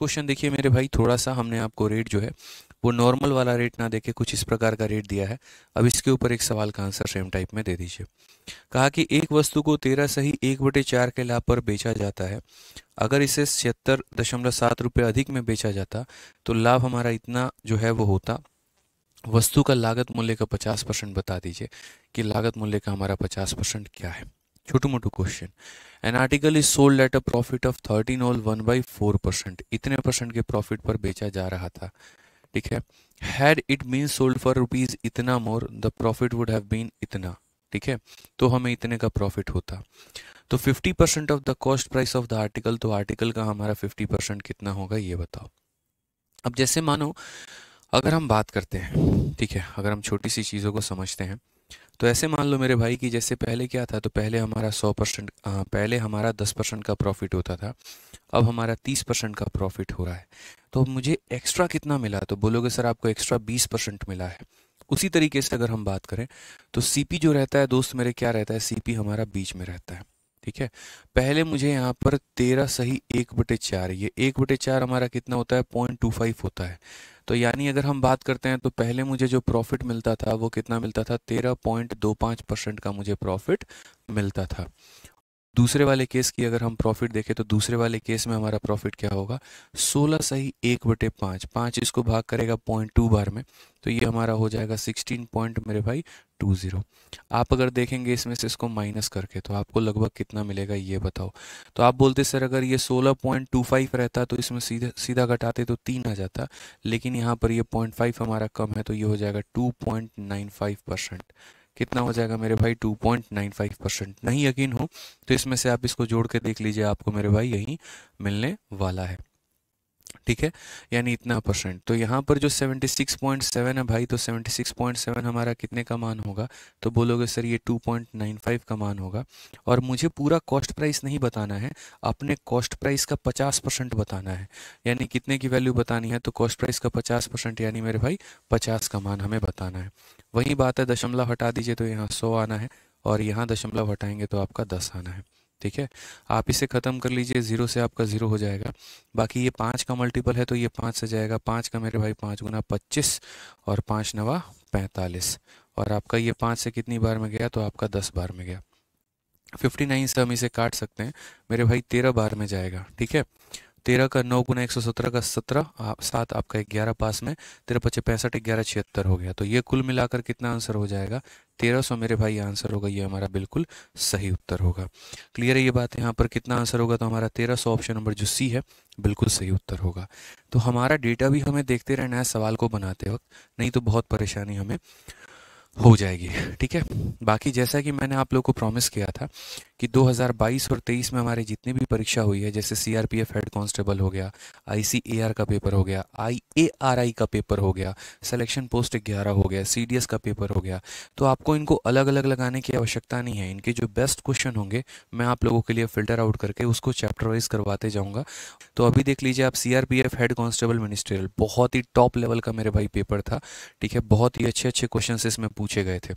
next question देखिए मेरे भाई थोड़ा सा हमने आपको रेट जो है वो नॉर्मल वाला रेट ना देके कुछ इस प्रकार का रेट दिया है अब इसके ऊपर एक सवाल का आंसर सेम टाइप में दे दीजिए कहा कि एक वस्तु को तेरह सही एक बटे चार के लाभ पर बेचा जाता है अगर इसे छिहत्तर दशमलव सात रुपये अधिक में बेचा जाता तो लाभ हमारा इतना जो है वो होता वस्तु का लागत मूल्य का पचास परसेंट बता दीजिए कि लागत मूल्य का हमारा पचास परसेंट क्या है छोटू मोटू question an article is sold at a profit of thirteen all one by four percent इतने परसेंट के प्रॉफिट पर बेचा जा रहा था ठीक है had it been sold for rupees इतना more the profit would have been इतना ठीक है तो हमें इतने का प्रॉफिट होता तो 50 percent of the cost price of the article तो आर्टिकल का हमारा 50 परसेंट कितना होगा ये बताओ अब जैसे मानो अगर हम बात करते हैं ठीक है अगर हम छोटी सी चीज़ों को समझते हैं तो ऐसे मान लो मेरे भाई कि जैसे पहले क्या था तो पहले हमारा सौ परसेंट पहले हमारा दस परसेंट का प्रॉफिट होता था अब हमारा तीस परसेंट का प्रॉफिट हो रहा है तो मुझे एक्स्ट्रा कितना मिला तो बोलोगे सर आपको एक्स्ट्रा बीस परसेंट मिला है उसी तरीके से अगर हम बात करें तो सी जो रहता है दोस्त मेरे क्या रहता है सी हमारा बीच में रहता है ठीक है पहले मुझे यहाँ पर तेरह सही एक बटे चार ये एक बटे चार हमारा कितना होता है पॉइंट टू फाइव होता है तो यानी अगर हम बात करते हैं तो पहले मुझे जो प्रॉफिट मिलता था वो कितना मिलता था तेरह पॉइंट दो पाँच परसेंट का मुझे प्रॉफिट मिलता था दूसरे वाले केस की अगर हम प्रॉफिट देखें तो दूसरे वाले केस में हमारा प्रॉफिट क्या होगा सोलह सही एक बटे पाँच पाँच इसको भाग करेगा पॉइंट टू बार में तो ये हमारा हो जाएगा सिक्सटीन पॉइंट मेरे भाई टू ज़ीरो आप अगर देखेंगे इसमें से इसको माइनस करके तो आपको लगभग कितना मिलेगा ये बताओ तो आप बोलते सर अगर ये सोलह पॉइंट टू फाइव रहता तो इसमें सीधा सीधा घटाते तो तीन आ जाता लेकिन यहाँ पर ये पॉइंट फाइव हमारा कम है तो ये हो जाएगा two point nine five percent कितना हो जाएगा मेरे भाई 2.95 परसेंट नहीं यकीन हो तो इसमें से आप इसको जोड़ के देख लीजिए आपको मेरे भाई यहीं मिलने वाला है ठीक है यानी इतना परसेंट तो यहाँ पर जो 76.7 है भाई तो 76.7 हमारा कितने का मान होगा तो बोलोगे सर ये 2.95 का मान होगा और मुझे पूरा कॉस्ट प्राइस नहीं बताना है अपने कॉस्ट प्राइस का 50 परसेंट बताना है यानी कितने की वैल्यू बतानी है तो कॉस्ट प्राइस का 50 परसेंट यानी मेरे भाई 50 का मान हमें बताना है वही बात है दशमलव हटा दीजिए तो यहाँ सौ आना है और यहाँ दशमलव हटाएंगे तो आपका दस आना है ठीक है आप इसे ख़त्म कर लीजिए ज़ीरो से आपका ज़ीरो हो जाएगा बाकी ये पाँच का मल्टीपल है तो ये पाँच से जाएगा पाँच का मेरे भाई पाँच गुना पच्चीस और पाँच नवा पैंतालीस और आपका ये पाँच से कितनी बार में गया तो आपका दस बार में गया फिफ्टी नाइन से हम इसे काट सकते हैं मेरे भाई तेरह बार में जाएगा ठीक है तेरह का नौ गुना एक सौ सत्रह का सत्रह सात आपका ग्यारह पास में तेरह पच्चीस पैंसठ ग्यारह छिहत्तर हो गया तो ये कुल मिलाकर कितना आंसर हो जाएगा तेरह सौ मेरे भाई आंसर होगा ये हमारा बिल्कुल सही उत्तर होगा क्लियर है ये बात यहाँ पर कितना आंसर होगा तो हमारा तेरह सौ ऑप्शन नंबर जो सी है बिल्कुल सही उत्तर होगा तो हमारा डेटा भी हमें देखते रहना है सवाल को बनाते वक्त नहीं तो बहुत परेशानी हमें हो जाएगी ठीक है बाकी जैसा कि मैंने आप लोग को प्रॉमिस किया था कि 2022 और 23 में हमारे जितनी भी परीक्षा हुई है जैसे सीआरपीएफ हेड कांस्टेबल हो गया आईसीएआर का पेपर हो गया आईएआरआई का पेपर हो गया सिलेक्शन पोस्ट ग्यारह हो गया सीडीएस का पेपर हो गया तो आपको इनको अलग अलग लगाने की आवश्यकता नहीं है इनके जो बेस्ट क्वेश्चन होंगे मैं आप लोगों के लिए फिल्टर आउट करके उसको चैप्टर वाइज करवाते जाऊँगा तो अभी देख लीजिए आप सी हेड कॉन्स्टेबल मिनिस्ट्रियल बहुत ही टॉप लेवल का मेरे भाई पेपर था ठीक है बहुत ही अच्छे अच्छे क्वेश्चन इसमें पूछ पूछे गए थे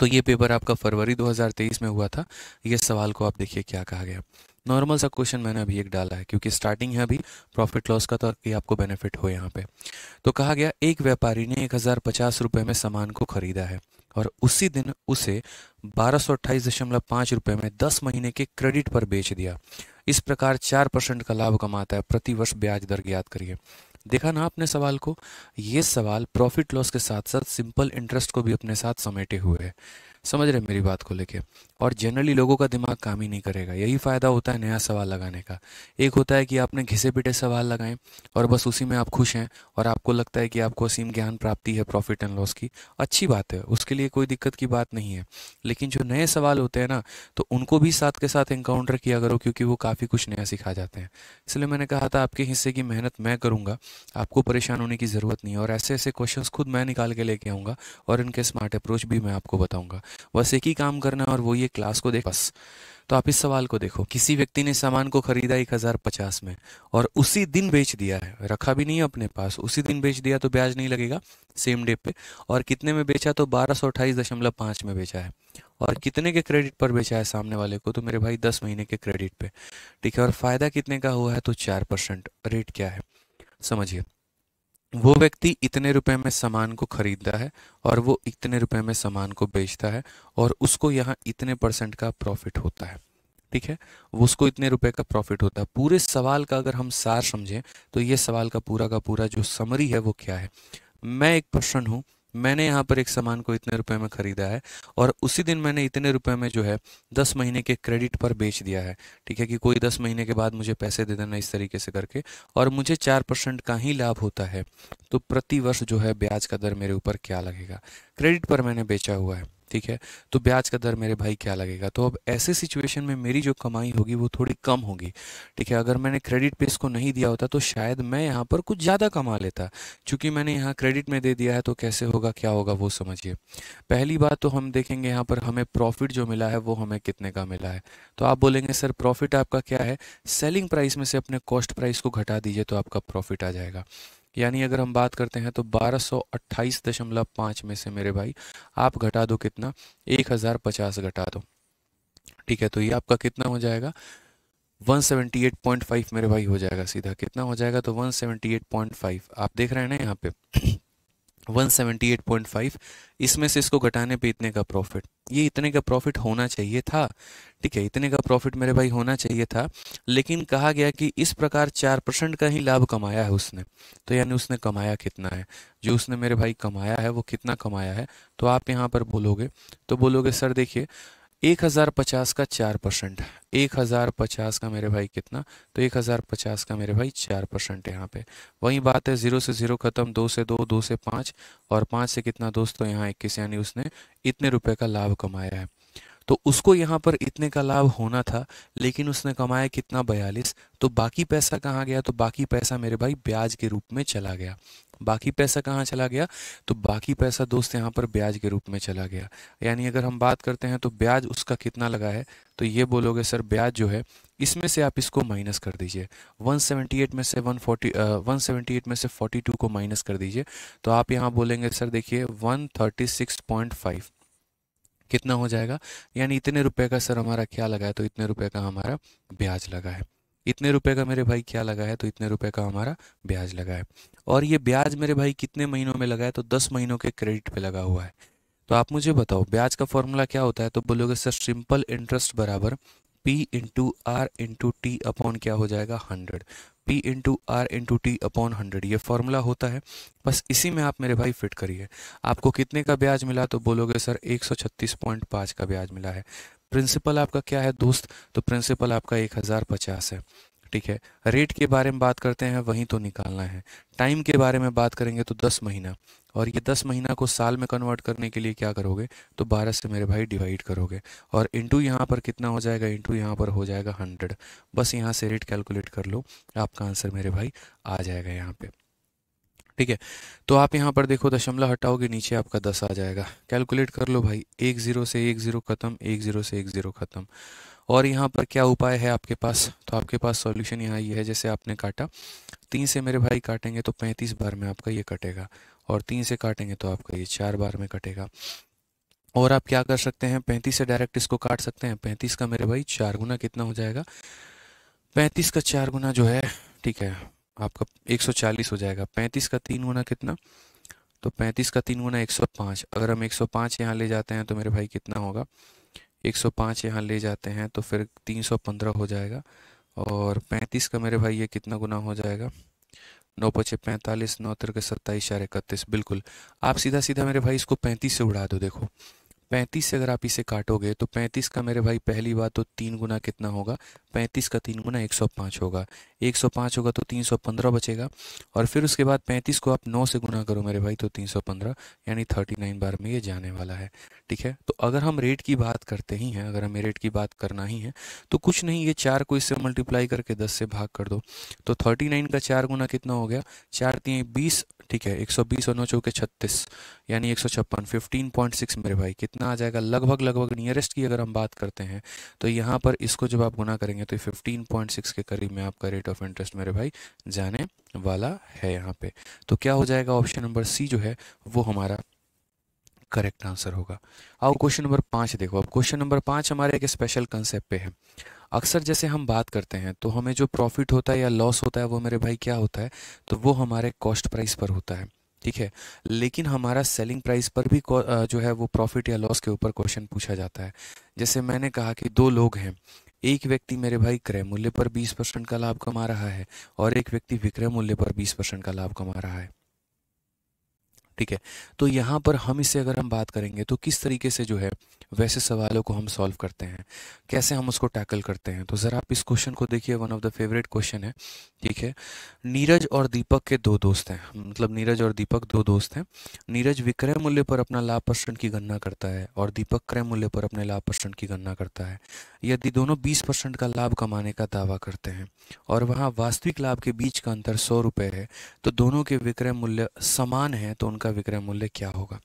तो ये पेपर आपका फरवरी 2023 में हुआ था ये सवाल को आप देखिए क्या कहा गया नॉर्मल सा क्वेश्चन मैंने अभी एक डाला है क्योंकि स्टार्टिंग है अभी प्रॉफिट लॉस का तो ये आपको बेनिफिट हो यहाँ पे तो कहा गया एक व्यापारी ने एक हज़ार पचास रुपये में सामान को खरीदा है और उसी दिन उसे बारह सौ अट्ठाईस दशमलव पाँच रुपये में दस महीने के क्रेडिट पर बेच दिया इस प्रकार चार परसेंट का लाभ कमाता है प्रति वर्ष ब्याज दर ज्ञात करिए देखा ना आपने सवाल को ये सवाल प्रॉफिट लॉस के साथ साथ सिंपल इंटरेस्ट को भी अपने साथ समेटे हुए है समझ रहे मेरी बात को लेके और जनरली लोगों का दिमाग काम ही नहीं करेगा यही फ़ायदा होता है नया सवाल लगाने का एक होता है कि आपने घिसे पिटे सवाल लगाएं और बस उसी में आप खुश हैं और आपको लगता है कि आपको असीम ज्ञान प्राप्ति है प्रॉफिट एंड लॉस की अच्छी बात है उसके लिए कोई दिक्कत की बात नहीं है लेकिन जो नए सवाल होते हैं ना तो उनको भी साथ के साथ इंकाउंटर किया करो क्योंकि वो काफ़ी कुछ नया सिखा जाते हैं इसलिए मैंने कहा था आपके हिस्से की मेहनत मैं करूँगा आपको परेशान होने की ज़रूरत नहीं है और ऐसे ऐसे क्वेश्चन खुद मैं निकाल के लेके आऊँगा और इनके स्मार्ट अप्रोच भी मैं आपको बताऊँगा बस एक ही काम करना है और वो ये क्लास को देख बस तो आप इस सवाल को देखो किसी व्यक्ति ने सामान को खरीदा एक हजार पचास में और उसी दिन बेच दिया है रखा भी नहीं अपने पास उसी दिन बेच दिया तो ब्याज नहीं लगेगा सेम डे पे और कितने में बेचा तो बारह सौ अट्ठाईस दशमलव पांच में बेचा है और कितने के क्रेडिट पर बेचा है सामने वाले को तो मेरे भाई दस महीने के क्रेडिट पे ठीक है और फायदा कितने का हुआ है तो चार परसेंट रेट क्या है समझिए वो व्यक्ति इतने रुपए में सामान को खरीदता है और वो इतने रुपए में सामान को बेचता है और उसको यहाँ इतने परसेंट का प्रॉफिट होता है ठीक है उसको इतने रुपए का प्रॉफिट होता है पूरे सवाल का अगर हम सार समझें तो ये सवाल का पूरा का पूरा जो समरी है वो क्या है मैं एक प्रश्न हूँ मैंने यहाँ पर एक सामान को इतने रुपए में ख़रीदा है और उसी दिन मैंने इतने रुपए में जो है दस महीने के क्रेडिट पर बेच दिया है ठीक है कि कोई दस महीने के बाद मुझे पैसे दे देना इस तरीके से करके और मुझे चार परसेंट का ही लाभ होता है तो प्रति वर्ष जो है ब्याज का दर मेरे ऊपर क्या लगेगा क्रेडिट पर मैंने बेचा हुआ है ठीक है तो ब्याज का दर मेरे भाई क्या लगेगा तो अब ऐसे सिचुएशन में मेरी जो कमाई होगी वो थोड़ी कम होगी ठीक है अगर मैंने क्रेडिट पे इसको नहीं दिया होता तो शायद मैं यहाँ पर कुछ ज़्यादा कमा लेता चूँकि मैंने यहाँ क्रेडिट में दे दिया है तो कैसे होगा क्या होगा वो समझिए पहली बात तो हम देखेंगे यहाँ पर हमें प्रॉफिट जो मिला है वो हमें कितने का मिला है तो आप बोलेंगे सर प्रॉफिट आपका क्या है सेलिंग प्राइस में से अपने कॉस्ट प्राइस को घटा दीजिए तो आपका प्रॉफिट आ जाएगा यानी अगर हम बात करते हैं तो बारह में से मेरे भाई आप घटा दो कितना 1050 घटा दो ठीक है तो ये आपका कितना हो जाएगा 178.5 मेरे भाई हो जाएगा सीधा कितना हो जाएगा तो 178.5 आप देख रहे हैं ना यहाँ पे 178.5 इसमें से इसको घटाने पे इतने का प्रॉफिट ये इतने का प्रॉफिट होना चाहिए था ठीक है इतने का प्रॉफिट मेरे भाई होना चाहिए था लेकिन कहा गया कि इस प्रकार चार परसेंट का ही लाभ कमाया है उसने तो यानी उसने कमाया कितना है जो उसने मेरे भाई कमाया है वो कितना कमाया है तो आप यहाँ पर बोलोगे तो बोलोगे सर देखिए एक हज़ार पचास का चार परसेंट एक हज़ार पचास का मेरे भाई कितना तो एक हज़ार पचास का मेरे भाई चार परसेंट यहाँ पे वही बात है ज़ीरो से ज़ीरो ख़त्म दो से दो दो से पांच और पांच से कितना दोस्तों तो यहाँ इक्कीस यानी उसने इतने रुपए का लाभ कमाया है तो उसको यहाँ पर इतने का लाभ होना था लेकिन उसने कमाया कितना बयालीस तो बाकी पैसा कहाँ गया तो बाकी पैसा मेरे भाई ब्याज के रूप में चला गया बाकी पैसा कहाँ चला गया तो बाकी पैसा दोस्त यहाँ पर ब्याज के रूप में चला गया यानी अगर हम बात करते हैं तो ब्याज उसका कितना लगा है तो ये बोलोगे सर ब्याज जो है इसमें से आप इसको माइनस कर दीजिए 178 में से 140 uh, 178 में से 42 को माइनस कर दीजिए तो आप यहाँ बोलेंगे सर देखिए 136.5 कितना हो जाएगा यानी इतने रुपए का सर हमारा क्या लगा है तो इतने रुपए का हमारा ब्याज लगा है इतने रुपए का मेरे भाई क्या लगा है तो इतने रुपए का हमारा ब्याज लगा है और ये ब्याज मेरे भाई कितने महीनों में लगा है तो दस महीनों के क्रेडिट पे लगा हुआ है तो आप मुझे बताओ ब्याज का फॉर्मूला क्या होता है तो बोलोगे सर सिंपल इंटरेस्ट बराबर P into R into T upon क्या हो जाएगा hundred P into R into T upon hundred ये फॉर्मूला होता है बस इसी में आप मेरे भाई फिट करिए आपको कितने का ब्याज मिला तो बोलोगे सर एक सौ छत्तीस पॉइंट पाँच का ब्याज मिला है प्रिंसिपल आपका क्या है दोस्त तो प्रिंसिपल आपका एक हज़ार पचास है ठीक है रेट के बारे में बात करते हैं वहीं तो निकालना है टाइम के बारे में बात करेंगे तो दस महीना और ये दस महीना को साल में कन्वर्ट करने के लिए क्या करोगे तो बारह से मेरे भाई डिवाइड करोगे और इंटू यहाँ पर कितना हो जाएगा इंटू यहाँ पर हो जाएगा हंड्रेड बस यहाँ से रेट कैलकुलेट कर लो आपका आंसर मेरे भाई आ जाएगा यहाँ पर ठीक है तो आप यहाँ पर देखो दशमलव हटाओगे नीचे आपका दस आ जाएगा कैलकुलेट कर लो भाई एक ज़ीरो से एक ज़ीरो ख़त्म एक ज़ीरो से एक ज़ीरो ख़त्म और यहाँ पर क्या उपाय है आपके पास तो आपके पास सॉल्यूशन यहाँ ये यह है जैसे आपने काटा तीन से मेरे भाई काटेंगे तो पैंतीस बार में आपका ये कटेगा और तीन से काटेंगे तो आपका ये चार बार में कटेगा और आप क्या कर सकते हैं पैंतीस से डायरेक्ट इसको काट सकते हैं पैंतीस का मेरे भाई चार गुना कितना हो जाएगा पैंतीस का चार गुना जो है ठीक है आपका एक सौ चालीस हो जाएगा पैंतीस का तीन गुना कितना तो पैंतीस का तीन गुना एक सौ पाँच अगर हम एक सौ पाँच यहाँ ले जाते हैं तो मेरे भाई कितना होगा 105 यहाँ ले जाते हैं तो फिर 315 हो जाएगा और 35 का मेरे भाई ये कितना गुना हो जाएगा नौ पचे पैंतालीस नौ तिरके सत्ताईस चार इकतीस बिल्कुल आप सीधा सीधा मेरे भाई इसको पैंतीस से उड़ा दो देखो पैंतीस से अगर आप इसे काटोगे तो पैंतीस का मेरे भाई पहली बात तो तीन गुना कितना होगा पैंतीस का तीन गुना एक सौ पाँच होगा एक सौ पाँच होगा तो तीन सौ पंद्रह बचेगा और फिर उसके बाद पैंतीस को आप नौ से गुना करो मेरे भाई तो तीन सौ पंद्रह यानी थर्टी नाइन बार में ये जाने वाला है ठीक है तो अगर हम रेट की बात करते ही हैं अगर हमें रेट की बात करना ही है तो कुछ नहीं ये चार को इससे मल्टीप्लाई करके दस से भाग कर दो तो थर्टी नाइन का चार गुना कितना हो गया चार तीन बीस ठीक है 120 और नौ चौके छत्तीस यानी एक सौ छप्पन पॉइंट सिक्स मेरे भाई कितना आ जाएगा लगभग लगभग नियरेस्ट की अगर हम बात करते हैं तो यहाँ पर इसको जब आप गुना करेंगे तो फिफ्टीन पॉइंट सिक्स के करीब में आपका रेट ऑफ इंटरेस्ट मेरे भाई जाने वाला है यहाँ पे तो क्या हो जाएगा ऑप्शन नंबर सी जो है वो हमारा करेक्ट आंसर होगा आओ क्वेश्चन नंबर पाँच देखो अब क्वेश्चन नंबर पाँच हमारे एक स्पेशल कंसेप्ट पे है अक्सर जैसे हम बात करते हैं तो हमें जो प्रॉफिट होता है या लॉस होता है वो मेरे भाई क्या होता है तो वो हमारे कॉस्ट प्राइस पर होता है ठीक है लेकिन हमारा सेलिंग प्राइस पर भी जो है वो प्रॉफिट या लॉस के ऊपर क्वेश्चन पूछा जाता है जैसे मैंने कहा कि दो लोग हैं एक व्यक्ति मेरे भाई क्रय मूल्य पर 20 परसेंट का लाभ कमा रहा है और एक व्यक्ति विक्रय मूल्य पर 20 परसेंट का लाभ कमा रहा है ठीक है तो यहाँ पर हम इससे अगर हम बात करेंगे तो किस तरीके से जो है वैसे सवालों को हम सॉल्व करते हैं कैसे हम उसको टैकल करते हैं तो ज़रा आप इस क्वेश्चन को देखिए one of the favourite question है ठीक है नीरज और दीपक के दो दोस्त हैं मतलब नीरज और दीपक दो दोस्त हैं नीरज विक्रय मूल्य पर अपना लाभ परसेंट की गणना करता है और दीपक क्रय मूल्य पर अपने लाभ परसेंट की गणना करता है यदि दोनों बीस परसेंट का लाभ कमाने का दावा करते हैं और वहाँ वास्तविक लाभ के बीच का अंतर सौ रुपये है तो दोनों के विक्रय मूल्य समान हैं तो उनका विक्रय मूल्य क्या होगा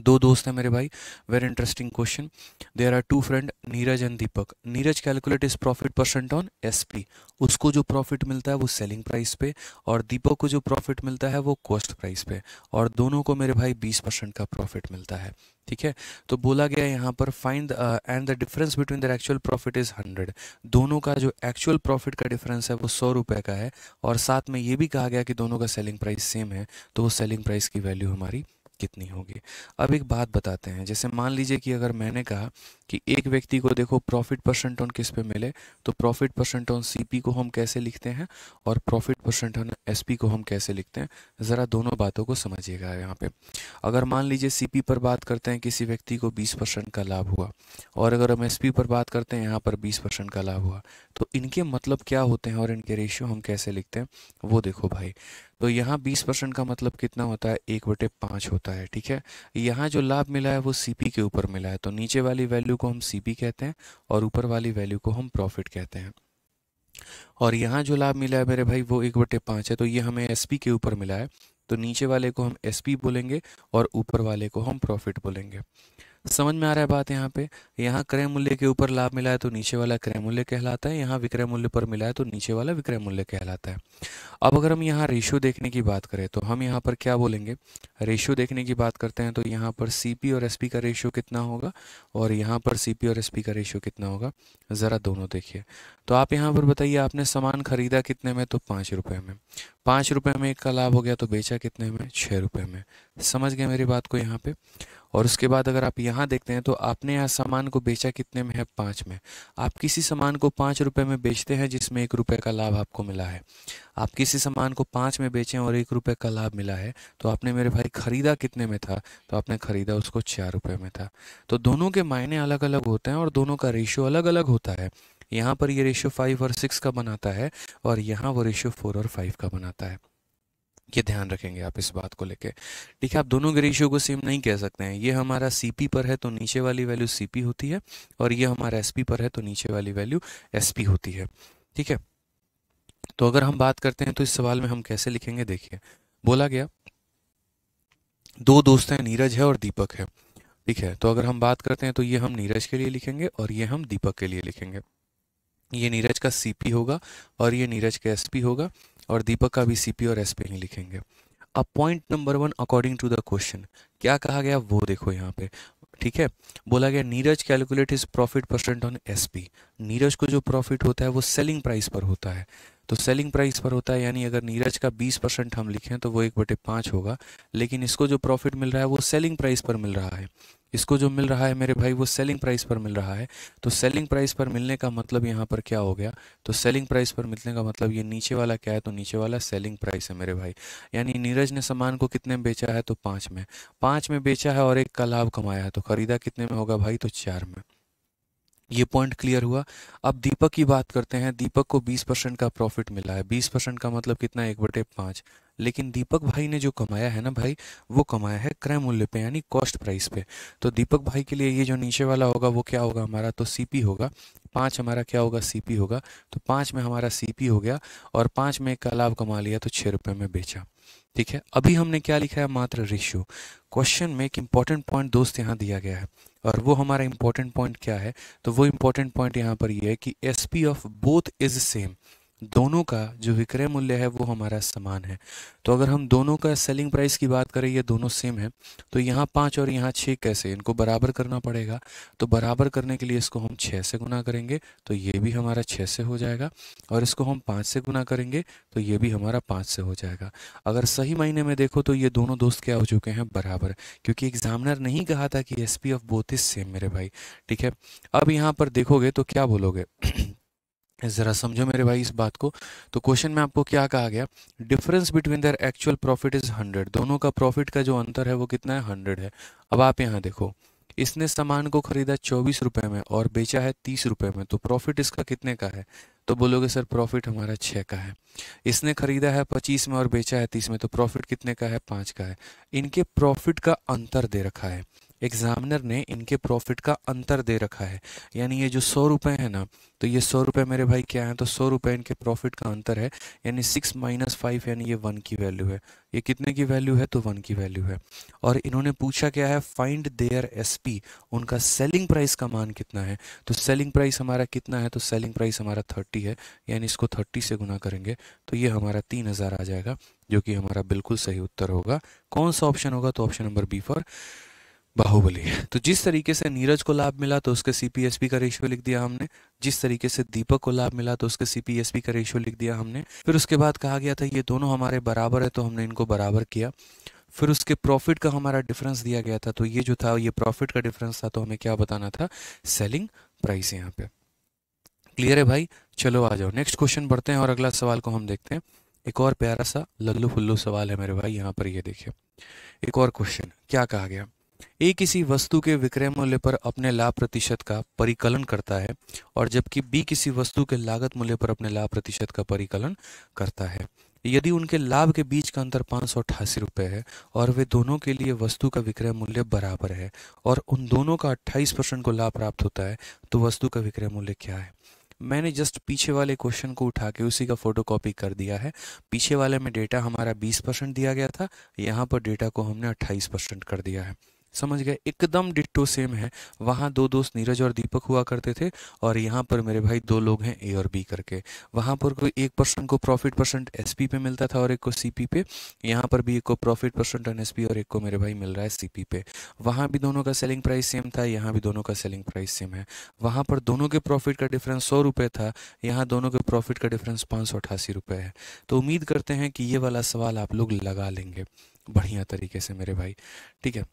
दो दोस्त हैं मेरे भाई very interesting question there are two friend Neeraj and Deepak Neeraj calculate is profit percent on SP उसको जो प्रॉफिट मिलता है वो सेलिंग प्राइस पे और दीपक को जो प्रॉफिट मिलता है वो कॉस्ट प्राइस पे और दोनों को मेरे भाई बीस परसेंट का प्रॉफिट मिलता है ठीक है तो बोला गया यहाँ पर find and the difference between their actual profit is hundred दोनों का जो एक्चुअल प्रॉफिट का डिफरेंस है वो सौ रुपये का है और साथ में ये भी कहा गया कि दोनों का सेलिंग प्राइस सेम है तो वो सेलिंग प्राइस की वैल्यू हमारी कितनी होगी अब एक बात बताते हैं जैसे मान लीजिए कि अगर मैंने कहा कि एक व्यक्ति को देखो प्रॉफिट परसेंट ऑन किस पे मिले तो प्रॉफिट परसेंट ऑन सीपी को हम कैसे लिखते हैं और प्रॉफिट परसेंट ऑन एसपी को हम कैसे लिखते हैं ज़रा दोनों बातों को समझिएगा यहाँ पे अगर मान लीजिए सीपी पर बात करते हैं किसी व्यक्ति को बीस परसेंट का लाभ हुआ और अगर हम एस पर बात करते हैं यहाँ पर बीस परसेंट का लाभ हुआ तो इनके मतलब क्या होते हैं और इनके रेशियो हम कैसे लिखते हैं वो देखो भाई तो यहाँ बीस परसेंट का मतलब कितना होता है एक बटे पाँच होता है ठीक है यहाँ जो लाभ मिला है वो सीपी के ऊपर मिला है तो नीचे वाली वैल्यू को हम सीपी कहते हैं और ऊपर वाली वैल्यू को हम प्रॉफिट कहते हैं और यहाँ जो लाभ मिला है मेरे भाई वो एक बटे पाँच है तो ये हमें एस के ऊपर मिला है तो नीचे वाले को हम एस बोलेंगे और ऊपर वाले को हम प्रॉफिट बोलेंगे समझ में आ रहा है बात यहाँ पे यहाँ क्रय मूल्य के ऊपर लाभ मिला है तो नीचे वाला क्रय मूल्य कहलाता है यहाँ विक्रय मूल्य पर मिला है तो नीचे वाला विक्रय मूल्य कहलाता है अब अगर हम यहाँ रेशियो देखने की बात करें तो हम यहाँ पर क्या बोलेंगे रेशियो देखने की बात करते हैं तो यहाँ पर सी और एस का रेशियो कितना होगा और यहाँ पर सी और एस का रेशियो कितना होगा ज़रा दोनों देखिए तो आप यहाँ पर बताइए आपने सामान खरीदा कितने में तो पाँच रुपये में पाँच रुपये में एक का लाभ हो गया तो बेचा कितने में छः रुपये में समझ गए मेरी बात को यहाँ पे और उसके बाद अगर आप यहाँ देखते हैं तो आपने यहाँ सामान को बेचा कितने में है पाँच में आप किसी सामान को पाँच रुपये में बेचते हैं जिसमें एक रुपये का लाभ आपको मिला है आप किसी सामान को पाँच में बेचें और एक रुपये का लाभ मिला है तो आपने मेरे भाई ख़रीदा कितने में था तो आपने ख़रीदा उसको चार रुपये में था तो दोनों के मायने अलग अलग होते हैं और दोनों का रेशो अलग अलग होता है यहाँ पर ये रेशो फाइव और सिक्स का बनाता है और यहाँ वो रेशो फोर और फाइव का बनाता है ये ध्यान रखेंगे आप इस बात को लेके ठीक है आप दोनों के रेशियो को सेम नहीं कह सकते हैं ये हमारा सीपी पर है तो नीचे वाली वैल्यू सीपी होती है और ये हमारा एसपी पर है तो नीचे वाली वैल्यू एसपी होती है ठीक है तो अगर हम बात करते हैं तो इस सवाल में हम कैसे लिखेंगे देखिए बोला गया दो दोस्त हैं नीरज है और दीपक है ठीक है तो अगर हम बात करते हैं तो ये हम नीरज के लिए लिखेंगे और ये हम दीपक के लिए लिखेंगे ये नीरज का सीपी होगा और ये नीरज का एसपी होगा और दीपक का भी सीपी और एसपी नहीं लिखेंगे अब point number one according to the question क्या कहा गया वो देखो यहाँ पे ठीक है बोला गया Neeraj calculate is profit percent on SP Neeraj को जो प्रॉफिट होता है वो सेलिंग प्राइस पर होता है तो सेलिंग प्राइस पर होता है यानी अगर नीरज का 20 परसेंट हम लिखें तो वो एक बटे पाँच होगा लेकिन इसको जो प्रॉफिट मिल रहा है वो सेलिंग प्राइस पर मिल रहा है इसको जो मिल रहा है मेरे भाई वो सेलिंग प्राइस पर मिल रहा है तो सेलिंग प्राइस पर मिलने का मतलब यहाँ पर क्या हो गया तो सेलिंग प्राइस पर मिलने का मतलब ये नीचे वाला क्या है तो नीचे वाला सेलिंग प्राइस है मेरे भाई यानी नीरज ने सामान को कितने में बेचा है तो पाँच में पाँच में बेचा है और एक का लाभ कमाया है तो खरीदा कितने में होगा भाई तो चार में ये पॉइंट क्लियर हुआ अब दीपक की बात करते हैं दीपक को 20 परसेंट का प्रॉफिट मिला है 20 परसेंट का मतलब कितना एक बटे पांच लेकिन दीपक भाई ने जो कमाया है ना भाई वो कमाया है क्रय मूल्य पे यानी कॉस्ट प्राइस पे तो दीपक भाई के लिए ये जो नीचे वाला होगा वो क्या होगा हमारा तो सीपी होगा पांच हमारा क्या होगा सीपी होगा तो पांच में हमारा सीपी हो गया और पांच में का लाभ कमा लिया तो छः रुपये में बेचा ठीक है अभी हमने क्या लिखा है मात्र रेशियो क्वेश्चन में एक इंपॉर्टेंट पॉइंट दोस्त यहाँ दिया गया है और वो हमारा इंपॉर्टेंट पॉइंट क्या है तो वो इंपॉर्टेंट पॉइंट यहाँ पर ये है कि S P of both is same दोनों का जो विक्रय मूल्य है वो हमारा समान है तो अगर हम दोनों का सेलिंग प्राइस की बात करें ये दोनों सेम है तो यहाँ पाँच और यहाँ छः कैसे इनको बराबर करना पड़ेगा तो बराबर करने के लिए इसको हम छः से गुना करेंगे तो ये भी हमारा छः से हो जाएगा और इसको हम पाँच से गुना करेंगे तो ये भी हमारा पाँच से हो जाएगा अगर सही मायने में देखो तो ये दोनों दोस्त क्या हो चुके हैं बराबर क्योंकि एग्जामिनर नहीं कहा था कि S of both is same मेरे भाई ठीक है अब यहाँ पर देखोगे तो क्या बोलोगे ज़रा समझो मेरे भाई इस बात को तो क्वेश्चन में आपको क्या कहा गया difference between their actual profit is hundred दोनों का प्रॉफिट का जो अंतर है वो कितना है हंड्रेड है अब आप यहाँ देखो इसने सामान को खरीदा चौबीस रुपए में और बेचा है तीस रुपए में तो प्रॉफिट इसका कितने का है तो बोलोगे सर प्रॉफिट हमारा छः का है इसने खरीदा है पच्चीस में और बेचा है तीस में तो प्रॉफिट कितने का है पाँच का है इनके प्रॉफिट का अंतर दे रखा है एग्जामिनर ने इनके प्रॉफिट का अंतर दे रखा है यानी ये जो सौ रुपए है ना तो ये सौ रुपये मेरे भाई क्या है तो सौ रुपये इनके प्रॉफिट का अंतर है यानी सिक्स माइनस फाइव यानी ये वन की वैल्यू है ये कितने की वैल्यू है तो वन की वैल्यू है और इन्होंने पूछा क्या है फाइंड देयर एसपी उनका सेलिंग प्राइस का मान कितना है तो सेलिंग प्राइस हमारा कितना है तो सेलिंग प्राइस हमारा थर्टी है यानी इसको थर्टी से गुना करेंगे तो ये हमारा तीन हज़ार आ जाएगा जो कि हमारा बिल्कुल सही उत्तर होगा कौन सा ऑप्शन होगा तो option number B for Baahubali तो जिस तरीके से नीरज को लाभ मिला तो उसके सीपीएसपी का रेशियो लिख दिया हमने जिस तरीके से दीपक को लाभ मिला तो उसके सीपीएसपी का रेशियो लिख दिया हमने फिर उसके बाद कहा गया था ये दोनों हमारे बराबर है तो हमने इनको बराबर किया फिर उसके प्रॉफिट का हमारा डिफरेंस दिया गया था तो ये जो था ये प्रॉफिट का डिफरेंस था तो हमें क्या बताना था सेलिंग प्राइस यहाँ पे क्लियर है भाई चलो आ जाओ नेक्स्ट क्वेश्चन बढ़ते हैं और अगला सवाल को हम देखते हैं एक और प्यारा सा लल्लू फुल्लू सवाल है मेरे भाई यहाँ पर ये देखिए एक और क्वेश्चन क्या कहा गया ए किसी वस्तु के विक्रय मूल्य पर अपने लाभ प्रतिशत का परिकलन करता है और जबकि बी किसी वस्तु के लागत मूल्य पर अपने लाभ प्रतिशत का परिकलन करता है यदि उनके लाभ के बीच का अंतर पाँच सौ अट्ठासी रुपये है और वे दोनों के लिए वस्तु का विक्रय मूल्य बराबर है और उन दोनों का अट्ठाईस परसेंट को लाभ प्राप्त होता है तो वस्तु का विक्रय मूल्य क्या है मैंने जस्ट पीछे वाले क्वेश्चन को उठा के उसी का फोटो कॉपी कर दिया है पीछे वाले में डेटा हमारा बीस परसेंट दिया गया था यहाँ पर डेटा को हमने अट्ठाईस परसेंट कर दिया है समझ गए एकदम डिट्टो सेम है वहाँ दो दोस्त नीरज और दीपक हुआ करते थे और यहाँ पर मेरे भाई दो लोग हैं ए और बी करके वहाँ पर कोई एक परसेंट को प्रॉफिट परसेंट एस पे मिलता था और एक को सी पे यहाँ पर भी एक को प्रॉफिट परसेंट एन एस और एक को मेरे भाई मिल रहा है सी पे वहाँ भी दोनों का सेलिंग प्राइस सेम था यहाँ भी दोनों का सेलिंग प्राइस सेम है वहाँ पर दोनों के प्रॉफिट का डिफरेंस सौ रुपये था यहाँ दोनों के प्रॉफिट का डिफरेंस पाँच सौ अठासी रुपये है तो उम्मीद करते हैं कि ये वाला सवाल आप लोग लगा लेंगे बढ़िया तरीके से मेरे भाई ठीक है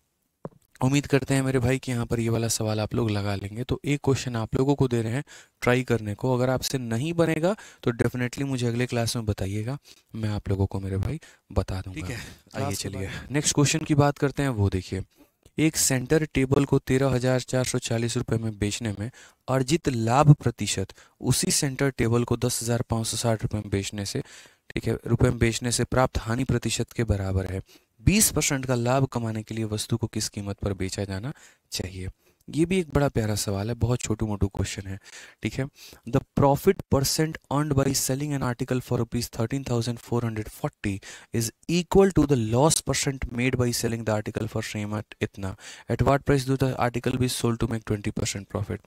उम्मीद करते हैं मेरे भाई कि यहाँ पर ये वाला सवाल आप लोग लगा लेंगे तो एक क्वेश्चन आप लोगों को दे रहे हैं ट्राई करने को अगर आपसे नहीं बनेगा तो डेफिनेटली मुझे अगले क्लास में बताइएगा मैं आप लोगों को मेरे भाई बता दूंगा ठीक है आइए चलिए नेक्स्ट क्वेश्चन की बात करते हैं वो देखिए एक सेंटर टेबल को तेरह हजार चार सौ चालीस रुपये में बेचने में अर्जित लाभ प्रतिशत उसी सेंटर टेबल को दस हजार पाँच सौ साठ रुपये में बेचने से ठीक है रुपये में बेचने से प्राप्त हानि प्रतिशत के बराबर है 20 परसेंट का लाभ कमाने के लिए वस्तु को किस कीमत पर बेचा जाना चाहिए ये भी एक बड़ा प्यारा सवाल है बहुत छोटू मोटू क्वेश्चन है ठीक है the profit percent earn by selling an article for rupees thirteen thousand four hundred forty is equal to the loss percent made by selling the article for same at इतना at what price do the article be sold to make twenty percent profit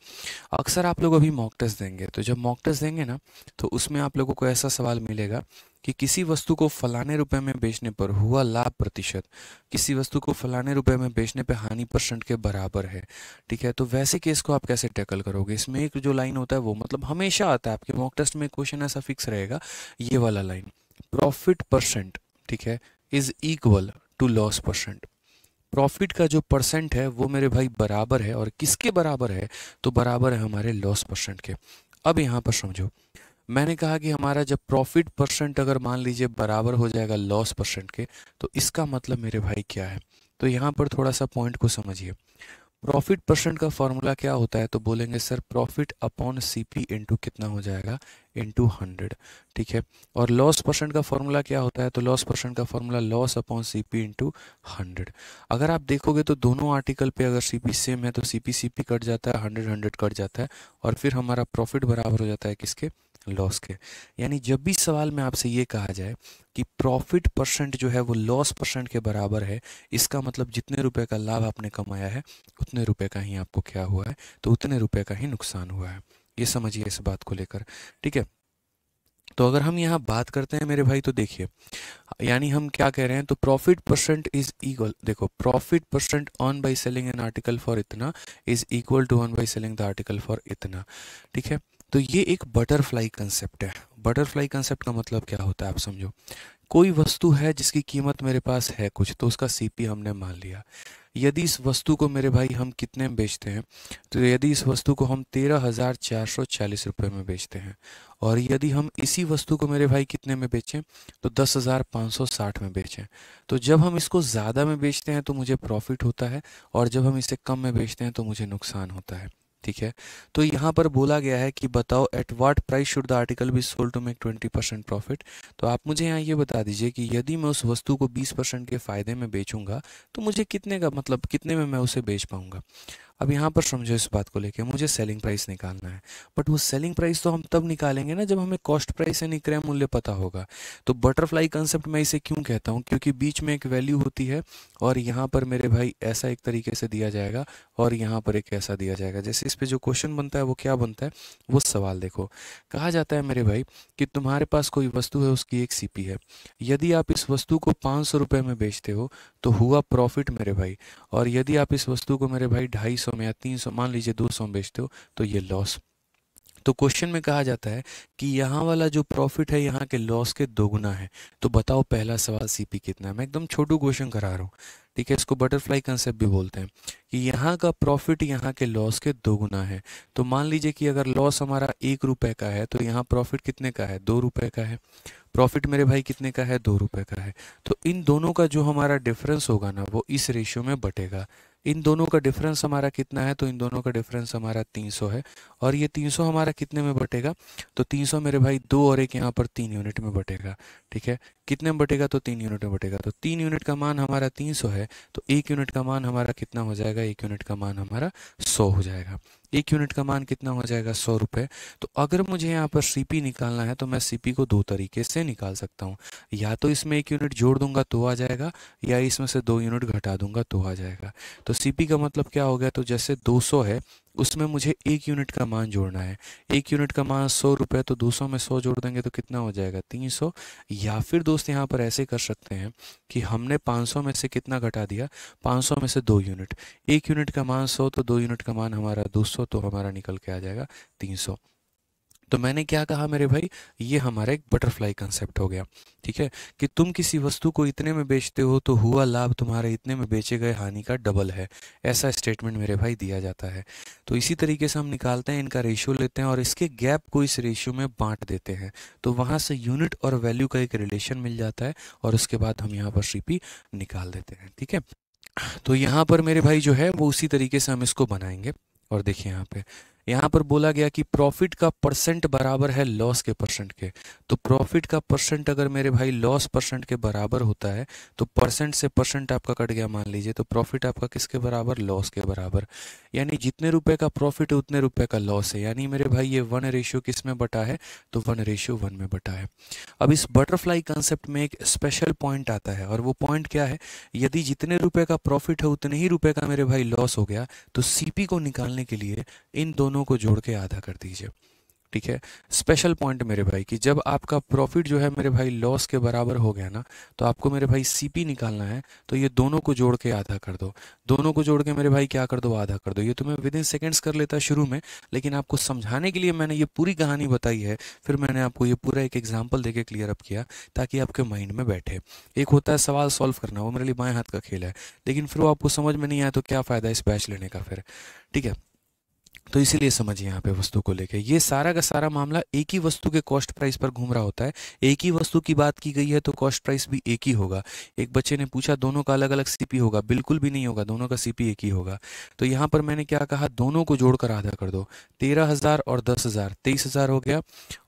अक्सर आप लोग अभी mock test देंगे तो जब mock test देंगे ना तो उसमें आप लोगों को ऐसा सवाल मिलेगा कि किसी वस्तु को फलाने रुपए में बेचने पर हुआ लाभ प्रतिशत किसी वस्तु को फलाने रुपए में बेचने पर हानि परसेंट के बराबर है ठीक है तो वैसे केस को आप कैसे टैकल करोगे इसमें एक जो लाइन होता है वो मतलब हमेशा आता है आपके मॉक टेस्ट में क्वेश्चन ऐसा फिक्स रहेगा ये वाला लाइन प्रॉफिट परसेंट ठीक है is equal to loss percent profit का जो परसेंट है वो मेरे भाई बराबर है और किसके बराबर है तो बराबर है हमारे लॉस परसेंट के अब यहाँ पर समझो मैंने कहा कि हमारा जब प्रॉफिट परसेंट अगर मान लीजिए बराबर हो जाएगा लॉस परसेंट के तो इसका मतलब मेरे भाई क्या है तो यहाँ पर थोड़ा सा पॉइंट को समझिए प्रॉफिट परसेंट का फॉर्मूला क्या होता है तो बोलेंगे sir profit upon C P into कितना हो जाएगा इंटू हंड्रेड ठीक है और लॉस परसेंट का फॉर्मूला क्या होता है तो लॉस परसेंट का formula loss upon C P into hundred अगर आप देखोगे तो दोनों आर्टिकल पे अगर सी पी सेम है तो C P C P cut जाता है हंड्रेड हंड्रेड कट जाता है और फिर हमारा प्रॉफिट बराबर हो जाता है किसके लॉस के यानी जब भी सवाल में आपसे ये कहा जाए कि प्रॉफिट परसेंट जो है वो लॉस परसेंट के बराबर है इसका मतलब जितने रुपए का लाभ आपने कमाया है उतने रुपए का ही आपको क्या हुआ है तो उतने रुपए का ही नुकसान हुआ है ये समझिए इस बात को लेकर ठीक है तो अगर हम यहाँ बात करते हैं मेरे भाई तो देखिए यानी हम क्या कह रहे हैं तो प्रॉफिट परसेंट इज इक्वल देखो profit percent on by selling an article for इतना is equal to on by selling the article for इतना ठीक है तो ये एक बटरफ्लाई कंसेप्ट है बटरफ्लाई कंसेप्ट का मतलब क्या होता है आप समझो कोई वस्तु है जिसकी कीमत मेरे पास है कुछ तो उसका सीपी हमने मान लिया यदि इस वस्तु को मेरे भाई हम कितने में बेचते हैं तो यदि इस वस्तु को हम तेरह हज़ार चार सौ चालीस रुपये में बेचते हैं और यदि हम इसी वस्तु को मेरे भाई कितने में बेचें तो दस हज़ार पाँच सौ साठ में बेचें तो जब हम इसको ज़्यादा में बेचते हैं तो मुझे प्रॉफिट होता है और जब हम इसे कम में बेचते हैं तो मुझे नुकसान होता है ठीक है तो यहाँ पर बोला गया है कि बताओ at what price should the article be sold to make twenty percent profit तो आप मुझे यहाँ ये बता दीजिए कि यदि मैं उस वस्तु को बीस परसेंट के फ़ायदे में बेचूंगा तो मुझे कितने का मतलब कितने में मैं उसे बेच पाऊंगा अब यहाँ पर समझो इस बात को लेके मुझे सेलिंग प्राइस निकालना है बट वो सेलिंग प्राइस तो हम तब निकालेंगे ना जब हमें कॉस्ट प्राइस यानी क्रय मूल्य पता होगा तो बटरफ्लाई कंसेप्ट मैं इसे क्यों कहता हूँ क्योंकि बीच में एक वैल्यू होती है और यहाँ पर मेरे भाई ऐसा एक तरीके से दिया जाएगा और यहाँ पर एक ऐसा दिया जाएगा जैसे इस पर जो क्वेश्चन बनता है वो क्या बनता है वो सवाल देखो कहा जाता है मेरे भाई कि तुम्हारे पास कोई वस्तु है उसकी एक सी है यदि आप इस वस्तु को पाँच सौ रुपये में बेचते हो तो हुआ प्रॉफिट मेरे भाई और यदि आप इस वस्तु को मेरे भाई ढाई सौ में या तीन सौ मान लीजिए दो सौ में बेचते हो तो ये लॉस तो क्वेश्चन में कहा जाता है कि यहाँ वाला जो प्रॉफिट है यहाँ के लॉस के दोगुना है तो बताओ पहला सवाल सीपी कितना है मैं एकदम छोटू क्वेश्चन करा रहा हूँ ठीक है इसको बटरफ्लाई कंसेप्ट भी बोलते हैं कि यहाँ का प्रॉफिट यहाँ के लॉस के दोगुना है तो मान लीजिए कि अगर लॉस हमारा एक रुपये का है तो यहाँ प्रॉफिट कितने का है दो रुपये का है प्रॉफिट मेरे भाई कितने का है दो रुपये का है तो इन दोनों का जो हमारा डिफरेंस होगा ना वो इस रेशियो में बटेगा इन दोनों का डिफरेंस हमारा कितना है तो इन दोनों का डिफरेंस हमारा 300 है और ये 300 हमारा कितने में बटेगा तो 300 मेरे भाई दो और एक यहाँ पर तीन यूनिट में बटेगा ठीक है कितने में बटेगा तो तीन यूनिट में बटेगा तो तीन यूनिट का मान हमारा 300 है तो एक यूनिट का मान हमारा कितना हो जाएगा एक यूनिट का मान हमारा सौ हो जाएगा एक यूनिट का मान कितना हो जाएगा सौ रुपये तो अगर मुझे यहाँ पर सीपी निकालना है तो मैं सीपी को दो तरीके से निकाल सकता हूँ या तो इसमें एक यूनिट जोड़ दूंगा तो आ जाएगा या इसमें से दो यूनिट घटा दूंगा तो आ जाएगा तो सी तो पी का मतलब क्या हो गया तो जैसे 200 है उसमें मुझे एक यूनिट का मान जोड़ना है एक यूनिट का मान सौ रुपये तो 200 में 100 जोड़ देंगे तो कितना हो जाएगा 300 या फिर दोस्त यहाँ पर ऐसे कर सकते हैं कि हमने 500 में से कितना घटा दिया 500 में से दो यूनिट एक यूनिट का मान सौ तो दो यूनिट का मान हमारा सौ तो हमारा निकल के आ जाएगा सौ तो मैंने क्या कहा मेरे भाई ये हमारा एक बटरफ्लाई कंसेप्ट हो गया ठीक है कि तुम किसी वस्तु को इतने में बेचते हो तो हुआ लाभ तुम्हारे इतने में बेचे गए हानि का डबल है ऐसा स्टेटमेंट मेरे भाई दिया जाता है तो इसी तरीके से हम निकालते हैं इनका रेशियो लेते हैं और इसके गैप को इस रेशियो में बांट देते हैं तो वहां से यूनिट और वैल्यू का एक रिलेशन मिल जाता है और उसके बाद हम यहाँ पर सीपी निकाल देते हैं ठीक है तो यहाँ पर मेरे भाई जो है वो उसी तरीके से हम इसको बनाएंगे और देखिए यहाँ पे यहाँ पर बोला गया कि प्रॉफिट का परसेंट बराबर है लॉस के परसेंट के तो प्रॉफिट का परसेंट अगर मेरे भाई लॉस परसेंट के बराबर होता है तो परसेंट से परसेंट आपका कट गया मान लीजिए तो प्रॉफिट आपका किसके बराबर लॉस के बराबर यानी जितने रुपए का प्रॉफिट है उतने रुपए का लॉस है यानी मेरे भाई ये वन रेशियो किस में बटा है तो वन रेशियो वन में बटा है अब इस बटरफ्लाई कॉन्सेप्ट में एक स्पेशल पॉइंट आता है और वो पॉइंट क्या है यदि जितने रुपए का प्रॉफिट है उतने ही रुपए का मेरे भाई लॉस हो गया तो सीपी को निकालने के लिए इन दोनों दोनों को जोड़ के आधा कर दीजिए ठीक है स्पेशल पॉइंट मेरे भाई कि जब आपका प्रॉफिट जो है मेरे भाई लॉस के बराबर हो गया ना तो आपको मेरे भाई सीपी निकालना है तो ये दोनों को जोड़ के आधा कर दो दोनों को जोड़ के मेरे भाई क्या कर दो आधा कर दो ये तो मैं विद इन सेकेंड्स कर लेता शुरू में लेकिन आपको समझाने के लिए मैंने ये पूरी कहानी बताई है फिर मैंने आपको ये पूरा एक एग्जाम्पल देके क्लियर अप किया ताकि आपके माइंड में बैठे एक होता है सवाल सॉल्व करना वो मेरे लिए बाएँ हाथ का खेल है लेकिन फिर वो आपको समझ में नहीं आया तो क्या फ़ायदा इस बैच लेने का फिर ठीक है तो इसीलिए समझिए यहाँ पे वस्तु को लेके ये सारा का सारा मामला एक ही वस्तु के कॉस्ट प्राइस पर घूम रहा होता है एक ही वस्तु की बात की गई है तो कॉस्ट प्राइस भी एक ही होगा एक बच्चे ने पूछा दोनों का अलग अलग सीपी होगा बिल्कुल भी नहीं होगा दोनों का सीपी एक ही होगा तो यहाँ पर मैंने क्या कहा दोनों को जोड़कर आधा कर दो तेरह हजार और दस हजार तेईस हजार हो गया